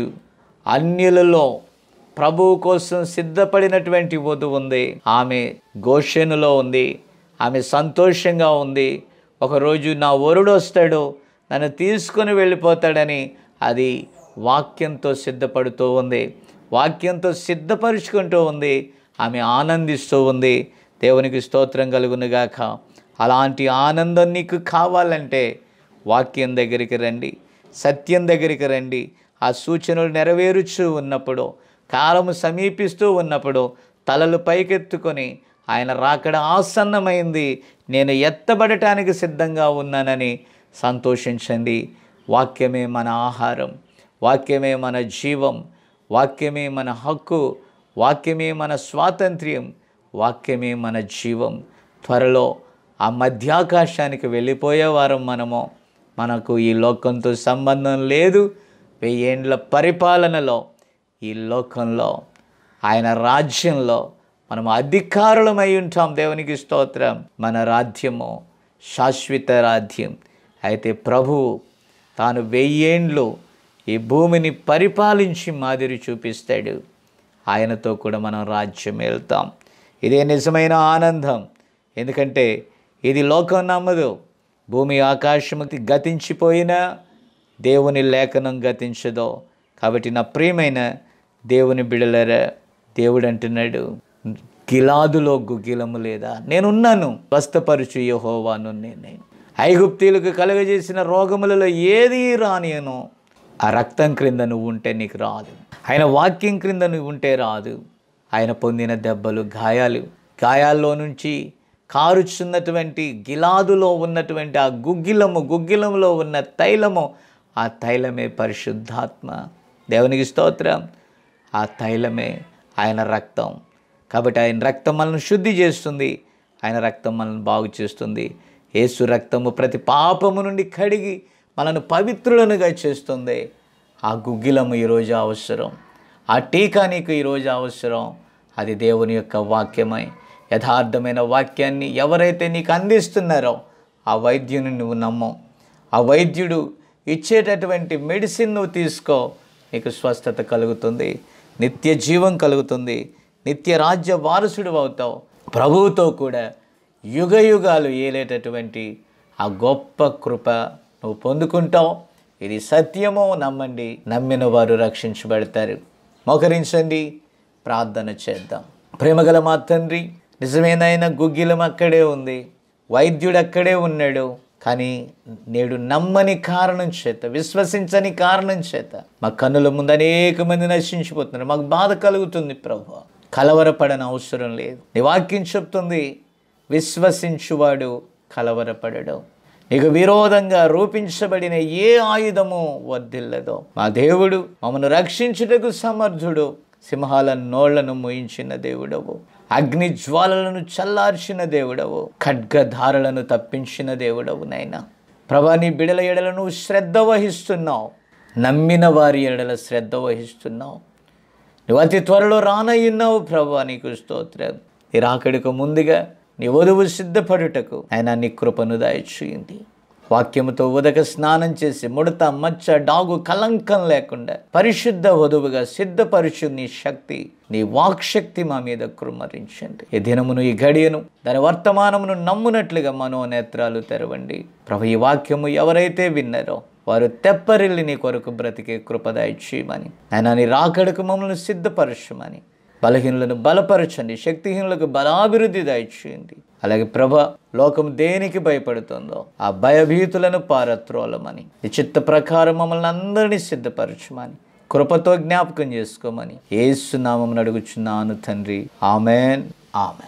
అన్యులలో ప్రభువు కోసం సిద్ధపడినటువంటి వధువు ఉంది ఆమె గోషెనులో ఉంది ఆమె సంతోషంగా ఉంది ఒకరోజు నా వరుడు వస్తాడు నన్ను తీసుకొని వెళ్ళిపోతాడని అది వాక్యంతో సిద్ధపడుతూ ఉంది వాక్యంతో సిద్ధపరుచుకుంటూ ఉంది ఆమె ఆనందిస్తూ ఉంది దేవునికి స్తోత్రం కలుగునుగాక అలాంటి ఆనందం నీకు కావాలంటే వాక్యం దగ్గరికి రండి సత్యం దగ్గరికి రండి ఆ సూచనలు నెరవేరుచూ ఉన్నప్పుడు కాలము సమీపిస్తూ ఉన్నప్పుడు తలలు పైకెత్తుకొని ఆయన రాకడ ఆసన్నమైంది నేను ఎత్తబడటానికి సిద్ధంగా ఉన్నానని సంతోషించండి వాక్యమే మన ఆహారం వాక్యమే మన జీవం వాక్యమే మన హక్కు వాక్యమే మన స్వాతంత్ర్యం వాక్యమే మన జీవం త్వరలో ఆ మధ్యాకాశానికి వెళ్ళిపోయేవారం మనము మనకు ఈ లోకంతో సంబంధం లేదు వెయ్యేండ్ల పరిపాలనలో ఈ లోకంలో ఆయన రాజ్యంలో మనం అధికారులమై ఉంటాం దేవునికి స్తోత్రం మన రాజ్యము శాశ్వత రాజ్యం అయితే ప్రభువు తాను వెయ్యేండ్లు ఈ భూమిని పరిపాలించి మాదిరి చూపిస్తాడు ఆయనతో కూడా మనం రాజ్యం వెళ్తాం ఇదే నిజమైన ఆనందం ఎందుకంటే ఇది లోకం నమ్మదు భూమి ఆకాశముకి గతించిపోయిన దేవుని లేఖనం గతించదో కాబట్టి నా ప్రియమైన దేవుని బిడలరా దేవుడు అంటున్నాడు గిలాదులో గుగిలము లేదా నేనున్నాను స్వస్థపరుచు యహోవాను నేను ఐగుప్తీలకు కలుగజేసిన రోగములలో ఏది రాని ఆ రక్తం క్రింద నువ్వు ఉంటే నీకు రాదు ఆయన వాక్యం క్రింద నువ్వు ఉంటే రాదు ఆయన పొందిన దెబ్బలు గాయాలు గాయాల్లో నుంచి కారుచున్నటువంటి గిలాదులో ఉన్నటువంటి ఆ గుగ్గిలము గుగ్గిలంలో ఉన్న తైలము ఆ తైలమే పరిశుద్ధాత్మ దేవునికి స్తోత్రం ఆ తైలమే ఆయన రక్తం కాబట్టి ఆయన రక్తం మనల్ని శుద్ధి చేస్తుంది ఆయన రక్తం మనల్ని బాగు చేస్తుంది యేసు రక్తము ప్రతి పాపము నుండి కడిగి మనను పవిత్రులనుగా చేస్తుంది ఆ గుగ్గిలము ఈరోజు అవసరం ఆ టీకా నీకు ఈరోజు అవసరం అది దేవుని యొక్క వాక్యమై యథార్థమైన వాక్యాన్ని ఎవరైతే నీకు అందిస్తున్నారో ఆ వైద్యుని నువ్వు నమ్మవు ఆ వైద్యుడు ఇచ్చేటటువంటి మెడిసిన్ నువ్వు తీసుకో నీకు స్వస్థత కలుగుతుంది నిత్య జీవం కలుగుతుంది నిత్య రాజ్య వారసుడు అవుతావు ప్రభువుతో కూడా యుగ యుగాలు ఏలేటటువంటి ఆ గొప్ప కృప నువ్వు పొందుకుంటావు ఇది సత్యమో నమ్మండి నమ్మిన వారు రక్షించబడతారు మోకరించండి ప్రార్థన చేద్దాం ప్రేమగల మా తండ్రి నిజమేనైనా గుగ్గిలం అక్కడే ఉంది వైద్యుడు అక్కడే ఉన్నాడు కానీ నేడు నమ్మని కారణం చేత విశ్వసించని కారణం చేత మా కన్నుల ముందు అనేక మంది నశించిపోతున్నారు మాకు బాధ కలుగుతుంది ప్రభు కలవరపడని అవసరం లేదు నీ వాక్యం చెప్తుంది విశ్వసించువాడు కలవరపడడం నీకు విరోధంగా రూపించబడిన ఏ ఆయుధము వద్దిల్లదో మా దేవుడు మమ్మను రక్షించుటకు సమర్థుడు సింహాల నోళ్లను ముయించిన దేవుడవు అగ్నిజ్వాలలను చల్లార్చిన దేవుడవు ఖడ్గధారలను తప్పించిన దేవుడవు నైనా ప్రభా నీ బిడల ఎడలను శ్రద్ధ వహిస్తున్నావు నమ్మిన వారి ఎడల శ్రద్ధ వహిస్తున్నావు నువ్వు అతి త్వరలో రానయ్యున్నావు ప్రభా నీకు స్తోత్రం ఈ రాకడికి ముందుగా నీ వధువు సిద్ధపడుటకు ఆయన నీ కృపను దాయిచ్చుయింది వాక్యముతో ఉదక స్నానం చేసి ముడత మచ్చ డాగు కలంకం లేకుండా పరిశుద్ధ వధువుగా సిద్ధపరుచు నీ శక్తి నీ వాక్శక్తి మా మీద కృమ్మరించండి ఈ దినమును ఈ గడియను దాని వర్తమానమును నమ్మునట్లుగా మనోనేత్రాలు తెరవండి ప్రభు ఈ వాక్యము ఎవరైతే విన్నారో వారు తెప్పరిల్లి నీ కొరకు బ్రతికే కృపదాయి చేయమని ఆయన నీ రాకడకు మమ్మల్ని సిద్ధపరచమని బలహీనులను బలపరచండి శక్తిహీనులకు బలాభివృద్ధి దయచేయండి అలాగే ప్రభ లోకం దేనికి భయపడుతుందో ఆ భయభీతులను పారత్రోలమని ఈ చిత్త ప్రకారం మమ్మల్ని అందరినీ సిద్ధపరచమని కృపతో జ్ఞాపకం చేసుకోమని ఏసునామం అడుగుచున్నాను తండ్రి ఆమెన్ ఆమెన్